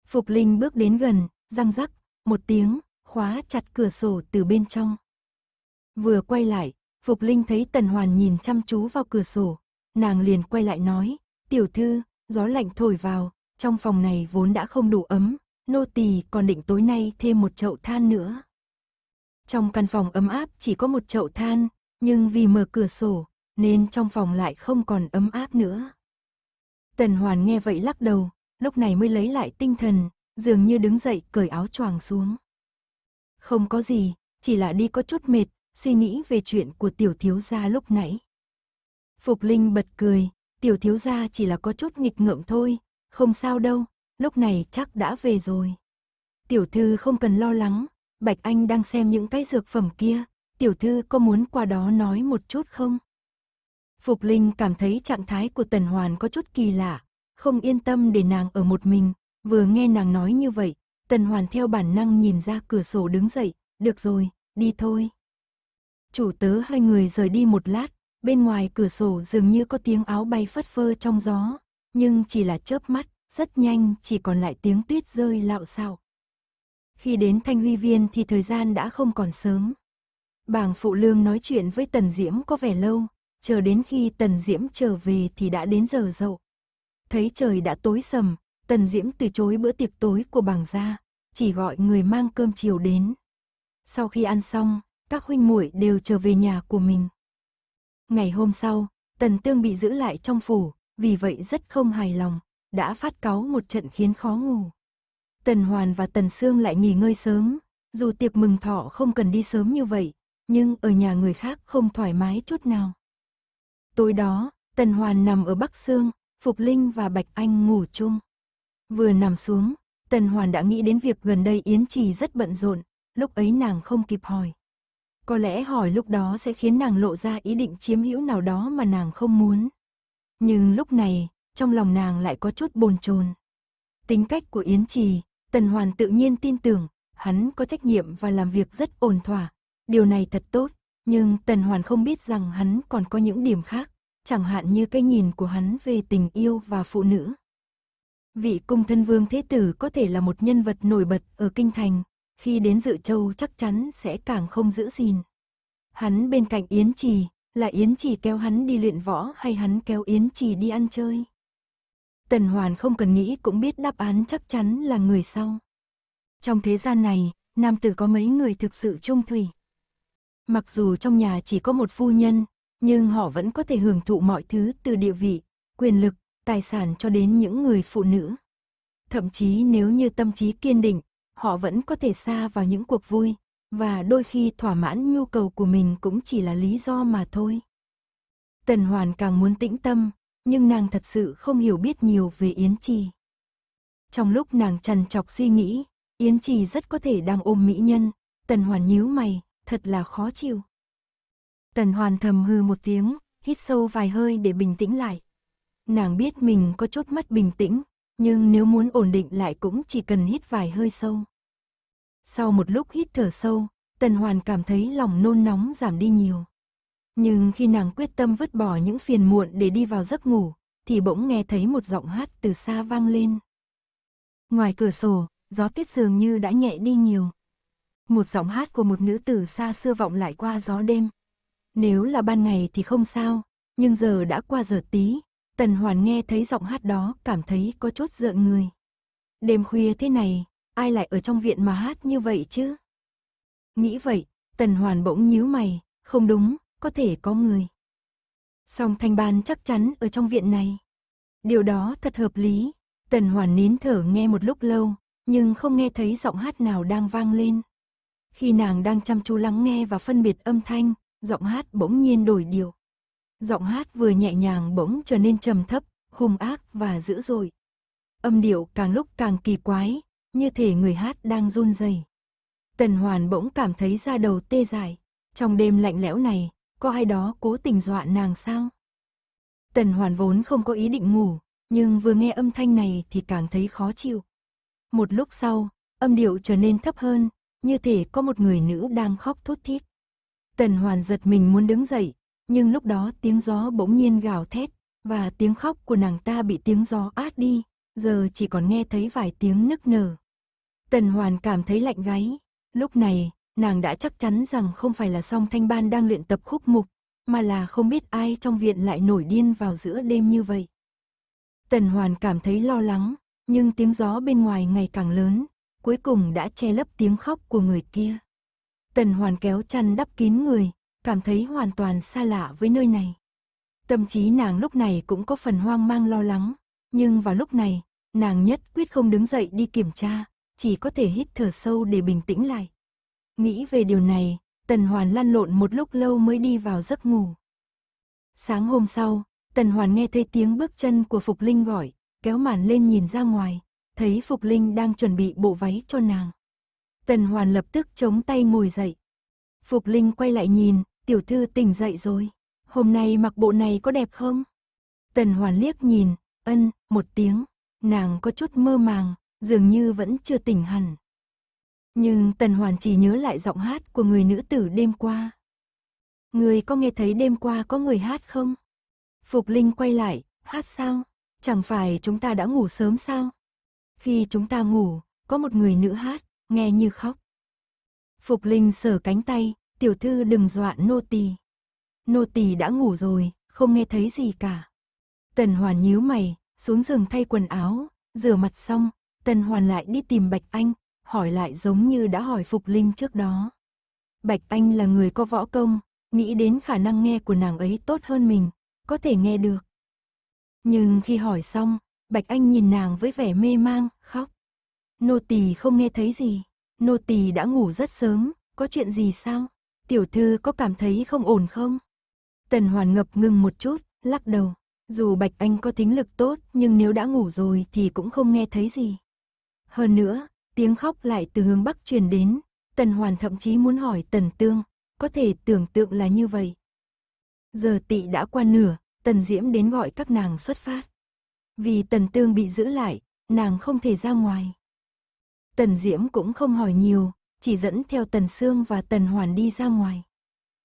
Phục Linh bước đến gần, răng rắc, một tiếng, khóa chặt cửa sổ từ bên trong. Vừa quay lại, Phục Linh thấy Tần Hoàn nhìn chăm chú vào cửa sổ, nàng liền quay lại nói, tiểu thư, gió lạnh thổi vào, trong phòng này vốn đã không đủ ấm, nô tỳ còn định tối nay thêm một chậu than nữa. Trong căn phòng ấm áp chỉ có một chậu than, nhưng vì mở cửa sổ, nên trong phòng lại không còn ấm áp nữa. Tần Hoàn nghe vậy lắc đầu, lúc này mới lấy lại tinh thần, dường như đứng dậy cởi áo choàng xuống. Không có gì, chỉ là đi có chút mệt, suy nghĩ về chuyện của tiểu thiếu gia lúc nãy. Phục Linh bật cười, tiểu thiếu gia chỉ là có chút nghịch ngợm thôi, không sao đâu, lúc này chắc đã về rồi. Tiểu thư không cần lo lắng, Bạch Anh đang xem những cái dược phẩm kia, tiểu thư có muốn qua đó nói một chút không? Phục Linh cảm thấy trạng thái của Tần Hoàn có chút kỳ lạ, không yên tâm để nàng ở một mình, vừa nghe nàng nói như vậy, Tần Hoàn theo bản năng nhìn ra cửa sổ đứng dậy, được rồi, đi thôi. Chủ tớ hai người rời đi một lát, bên ngoài cửa sổ dường như có tiếng áo bay phất phơ trong gió, nhưng chỉ là chớp mắt, rất nhanh chỉ còn lại tiếng tuyết rơi lạo xạo. Khi đến Thanh Huy Viên thì thời gian đã không còn sớm. Bàng Phụ Lương nói chuyện với Tần Diễm có vẻ lâu, chờ đến khi Tần Diễm trở về thì đã đến giờ dậu. Thấy trời đã tối sầm, Tần Diễm từ chối bữa tiệc tối của bàng gia, chỉ gọi người mang cơm chiều đến. Sau khi ăn xong, các huynh muội đều trở về nhà của mình. Ngày hôm sau, Tần Tương bị giữ lại trong phủ, vì vậy rất không hài lòng, đã phát cáu một trận khiến khó ngủ. Tần Hoàn và Tần Sương lại nghỉ ngơi sớm, dù tiệc mừng thọ không cần đi sớm như vậy, nhưng ở nhà người khác không thoải mái chút nào. Tối đó, Tần Hoàn nằm ở Bắc Sương, Phục Linh và Bạch Anh ngủ chung. Vừa nằm xuống, Tần Hoàn đã nghĩ đến việc gần đây Yến Trì rất bận rộn, lúc ấy nàng không kịp hỏi. Có lẽ hỏi lúc đó sẽ khiến nàng lộ ra ý định chiếm hữu nào đó mà nàng không muốn. Nhưng lúc này, trong lòng nàng lại có chút bồn chồn. Tính cách của Yến Trì, Tần Hoàn tự nhiên tin tưởng, hắn có trách nhiệm và làm việc rất ổn thỏa. Điều này thật tốt, nhưng Tần Hoàn không biết rằng hắn còn có những điểm khác, chẳng hạn như cái nhìn của hắn về tình yêu và phụ nữ. Vị cung thân vương thế tử có thể là một nhân vật nổi bật ở kinh thành, khi đến dự châu chắc chắn sẽ càng không giữ gìn. Hắn bên cạnh Yến Trì, là Yến Trì kéo hắn đi luyện võ hay hắn kéo Yến Trì đi ăn chơi? Tần Hoàn không cần nghĩ cũng biết đáp án chắc chắn là người sau. Trong thế gian này, nam tử có mấy người thực sự trung thủy. Mặc dù trong nhà chỉ có một phu nhân, nhưng họ vẫn có thể hưởng thụ mọi thứ từ địa vị, quyền lực, tài sản cho đến những người phụ nữ. Thậm chí nếu như tâm trí kiên định, họ vẫn có thể xa vào những cuộc vui, và đôi khi thỏa mãn nhu cầu của mình cũng chỉ là lý do mà thôi. Tần Hoàn càng muốn tĩnh tâm, nhưng nàng thật sự không hiểu biết nhiều về Yến Trì. Trong lúc nàng trằn chọc suy nghĩ, Yến Trì rất có thể đang ôm mỹ nhân, Tần Hoàn nhíu mày, thật là khó chịu. Tần Hoàn thầm hư một tiếng, hít sâu vài hơi để bình tĩnh lại. Nàng biết mình có chút mất bình tĩnh, nhưng nếu muốn ổn định lại cũng chỉ cần hít vài hơi sâu. Sau một lúc hít thở sâu, Tần Hoàn cảm thấy lòng nôn nóng giảm đi nhiều. Nhưng khi nàng quyết tâm vứt bỏ những phiền muộn để đi vào giấc ngủ, thì bỗng nghe thấy một giọng hát từ xa vang lên. Ngoài cửa sổ, gió tuyết dường như đã nhẹ đi nhiều. Một giọng hát của một nữ tử xa xưa vọng lại qua gió đêm. Nếu là ban ngày thì không sao, nhưng giờ đã qua giờ tí, Tần Hoàn nghe thấy giọng hát đó cảm thấy có chút rợn người. Đêm khuya thế này, ai lại ở trong viện mà hát như vậy chứ? Nghĩ vậy, Tần Hoàn bỗng nhíu mày, không đúng, có thể có người. Song Thanh Ban chắc chắn ở trong viện này. Điều đó thật hợp lý. Tần Hoàn nín thở nghe một lúc lâu, nhưng không nghe thấy giọng hát nào đang vang lên. Khi nàng đang chăm chú lắng nghe và phân biệt âm thanh, giọng hát bỗng nhiên đổi điệu. Giọng hát vừa nhẹ nhàng bỗng trở nên trầm thấp, hung ác và dữ dội. Âm điệu càng lúc càng kỳ quái, như thể người hát đang run rẩy. Tần Hoàn bỗng cảm thấy da đầu tê dại, trong đêm lạnh lẽo này, có ai đó cố tình dọa nàng sao? Tần hoàn vốn không có ý định ngủ, nhưng vừa nghe âm thanh này thì càng thấy khó chịu. Một lúc sau, âm điệu trở nên thấp hơn, như thể có một người nữ đang khóc thút thít. Tần hoàn giật mình muốn đứng dậy, nhưng lúc đó tiếng gió bỗng nhiên gào thét, và tiếng khóc của nàng ta bị tiếng gió át đi, giờ chỉ còn nghe thấy vài tiếng nức nở. Tần hoàn cảm thấy lạnh gáy, lúc này nàng đã chắc chắn rằng không phải là song thanh ban đang luyện tập khúc mục, mà là không biết ai trong viện lại nổi điên vào giữa đêm như vậy. Tần Hoàn cảm thấy lo lắng, nhưng tiếng gió bên ngoài ngày càng lớn, cuối cùng đã che lấp tiếng khóc của người kia. Tần Hoàn kéo chăn đắp kín người, cảm thấy hoàn toàn xa lạ với nơi này. Tâm trí nàng lúc này cũng có phần hoang mang lo lắng, nhưng vào lúc này, nàng nhất quyết không đứng dậy đi kiểm tra, chỉ có thể hít thở sâu để bình tĩnh lại. Nghĩ về điều này, Tần Hoàn lăn lộn một lúc lâu mới đi vào giấc ngủ. Sáng hôm sau, Tần Hoàn nghe thấy tiếng bước chân của Phục Linh gọi, kéo màn lên nhìn ra ngoài, thấy Phục Linh đang chuẩn bị bộ váy cho nàng. Tần Hoàn lập tức chống tay ngồi dậy. Phục Linh quay lại nhìn, tiểu thư tỉnh dậy rồi. Hôm nay mặc bộ này có đẹp không? Tần Hoàn liếc nhìn, ân, một tiếng. Nàng có chút mơ màng, dường như vẫn chưa tỉnh hẳn. Nhưng Tần Hoàn chỉ nhớ lại giọng hát của người nữ tử đêm qua. Người có nghe thấy đêm qua có người hát không? Phục Linh quay lại, hát sao? Chẳng phải chúng ta đã ngủ sớm sao? Khi chúng ta ngủ, có một người nữ hát, nghe như khóc. Phục Linh sờ cánh tay, tiểu thư đừng dọa nô tỳ. Nô tỳ đã ngủ rồi, không nghe thấy gì cả. Tần Hoàn nhíu mày, xuống giường thay quần áo, rửa mặt xong, Tần Hoàn lại đi tìm Bạch Anh, hỏi lại giống như đã hỏi Phục Linh trước đó. Bạch Anh là người có võ công, nghĩ đến khả năng nghe của nàng ấy tốt hơn mình, có thể nghe được. Nhưng khi hỏi xong, Bạch Anh nhìn nàng với vẻ mê mang, khóc. Nô tỳ không nghe thấy gì, nô tỳ đã ngủ rất sớm, có chuyện gì sao? Tiểu thư có cảm thấy không ổn không? Tần Hoàn ngập ngừng một chút, lắc đầu. Dù Bạch Anh có thính lực tốt, nhưng nếu đã ngủ rồi thì cũng không nghe thấy gì. Hơn nữa, tiếng khóc lại từ hướng Bắc truyền đến, Tần Hoàn thậm chí muốn hỏi Tần Tương, có thể tưởng tượng là như vậy. Giờ tị đã qua nửa, Tần Diễm đến gọi các nàng xuất phát. Vì Tần Tương bị giữ lại, nàng không thể ra ngoài. Tần Diễm cũng không hỏi nhiều, chỉ dẫn theo Tần Sương và Tần Hoàn đi ra ngoài.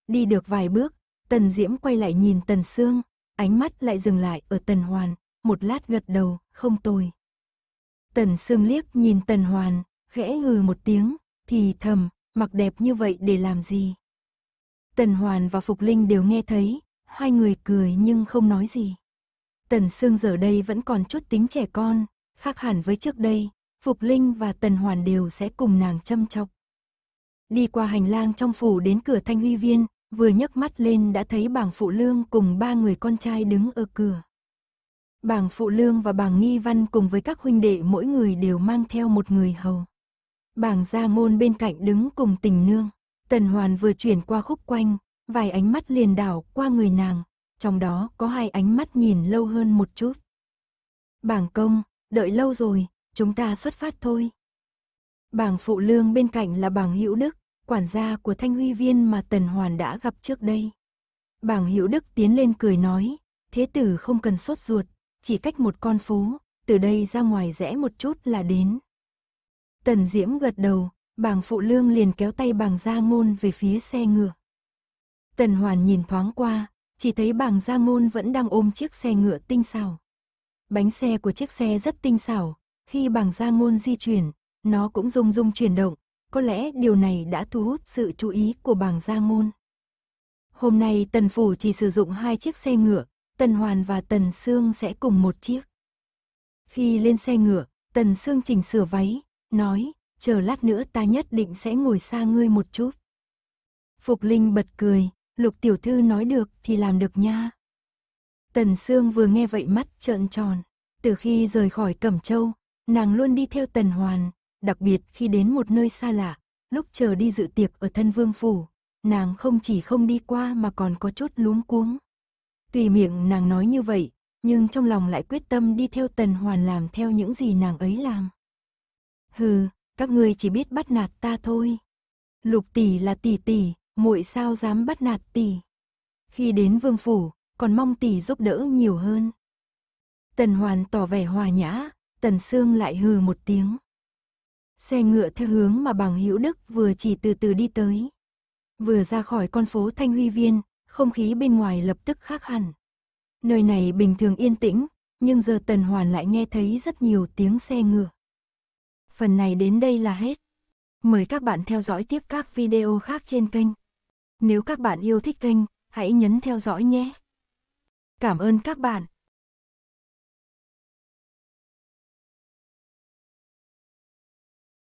Đi được vài bước, Tần Diễm quay lại nhìn Tần Sương, ánh mắt lại dừng lại ở Tần Hoàn, một lát gật đầu, không tồi. Tần Sương liếc nhìn Tần Hoàn, khẽ ngừ một tiếng, thì thầm, mặc đẹp như vậy để làm gì? Tần Hoàn và Phục Linh đều nghe thấy, hai người cười nhưng không nói gì. Tần Sương giờ đây vẫn còn chút tính trẻ con, khác hẳn với trước đây, Phục Linh và Tần Hoàn đều sẽ cùng nàng châm chọc. Đi qua hành lang trong phủ đến cửa Thanh Huy Viên, vừa nhấc mắt lên đã thấy bảng phụ lương cùng ba người con trai đứng ở cửa. Bàng Phụ Lương và bàng Nghi Văn cùng với các huynh đệ mỗi người đều mang theo một người hầu. Bàng Gia Ngôn bên cạnh đứng cùng tình nương. Tần Hoàn vừa chuyển qua khúc quanh, vài ánh mắt liền đảo qua người nàng, trong đó có hai ánh mắt nhìn lâu hơn một chút. Bảng công, đợi lâu rồi, chúng ta xuất phát thôi. Bảng phụ lương bên cạnh là bảng hữu đức, quản gia của thanh huy viên mà Tần Hoàn đã gặp trước đây. Bảng hữu đức tiến lên cười nói, thế tử không cần sốt ruột, chỉ cách một con phố, từ đây ra ngoài rẽ một chút là đến. Tần Diễm gật đầu, bàng phụ lương liền kéo tay bàng gia môn về phía xe ngựa. Tần Hoàn nhìn thoáng qua, chỉ thấy bàng gia môn vẫn đang ôm chiếc xe ngựa tinh xảo. Bánh xe của chiếc xe rất tinh xảo, khi bàng gia môn di chuyển, nó cũng rung rung chuyển động, có lẽ điều này đã thu hút sự chú ý của bàng gia môn. Hôm nay tần phủ chỉ sử dụng hai chiếc xe ngựa, Tần Hoàn và Tần Sương sẽ cùng một chiếc. Khi lên xe ngựa, Tần Sương chỉnh sửa váy, nói, chờ lát nữa ta nhất định sẽ ngồi xa ngươi một chút. Phục Linh bật cười, Lục Tiểu Thư nói được thì làm được nha. Tần Sương vừa nghe vậy mắt trợn tròn. Từ khi rời khỏi Cẩm Châu, nàng luôn đi theo Tần Hoàn, đặc biệt khi đến một nơi xa lạ, lúc chờ đi dự tiệc ở thân vương phủ, nàng không chỉ không đi qua mà còn có chút lúng cuống. Tùy miệng nàng nói như vậy, nhưng trong lòng lại quyết tâm đi theo Tần Hoàn làm theo những gì nàng ấy làm. Hừ, các ngươi chỉ biết bắt nạt ta thôi. Lục tỷ là tỷ tỷ, muội sao dám bắt nạt tỷ. Khi đến vương phủ, còn mong tỷ giúp đỡ nhiều hơn. Tần Hoàn tỏ vẻ hòa nhã, Tần Sương lại hừ một tiếng. Xe ngựa theo hướng mà bằng hữu đức vừa chỉ từ từ đi tới. Vừa ra khỏi con phố Thanh Huy Viên, không khí bên ngoài lập tức khác hẳn. Nơi này bình thường yên tĩnh, nhưng giờ Tần Hoàn lại nghe thấy rất nhiều tiếng xe ngựa. Phần này đến đây là hết. Mời các bạn theo dõi tiếp các video khác trên kênh. Nếu các bạn yêu thích kênh, hãy nhấn theo dõi nhé. Cảm ơn các bạn.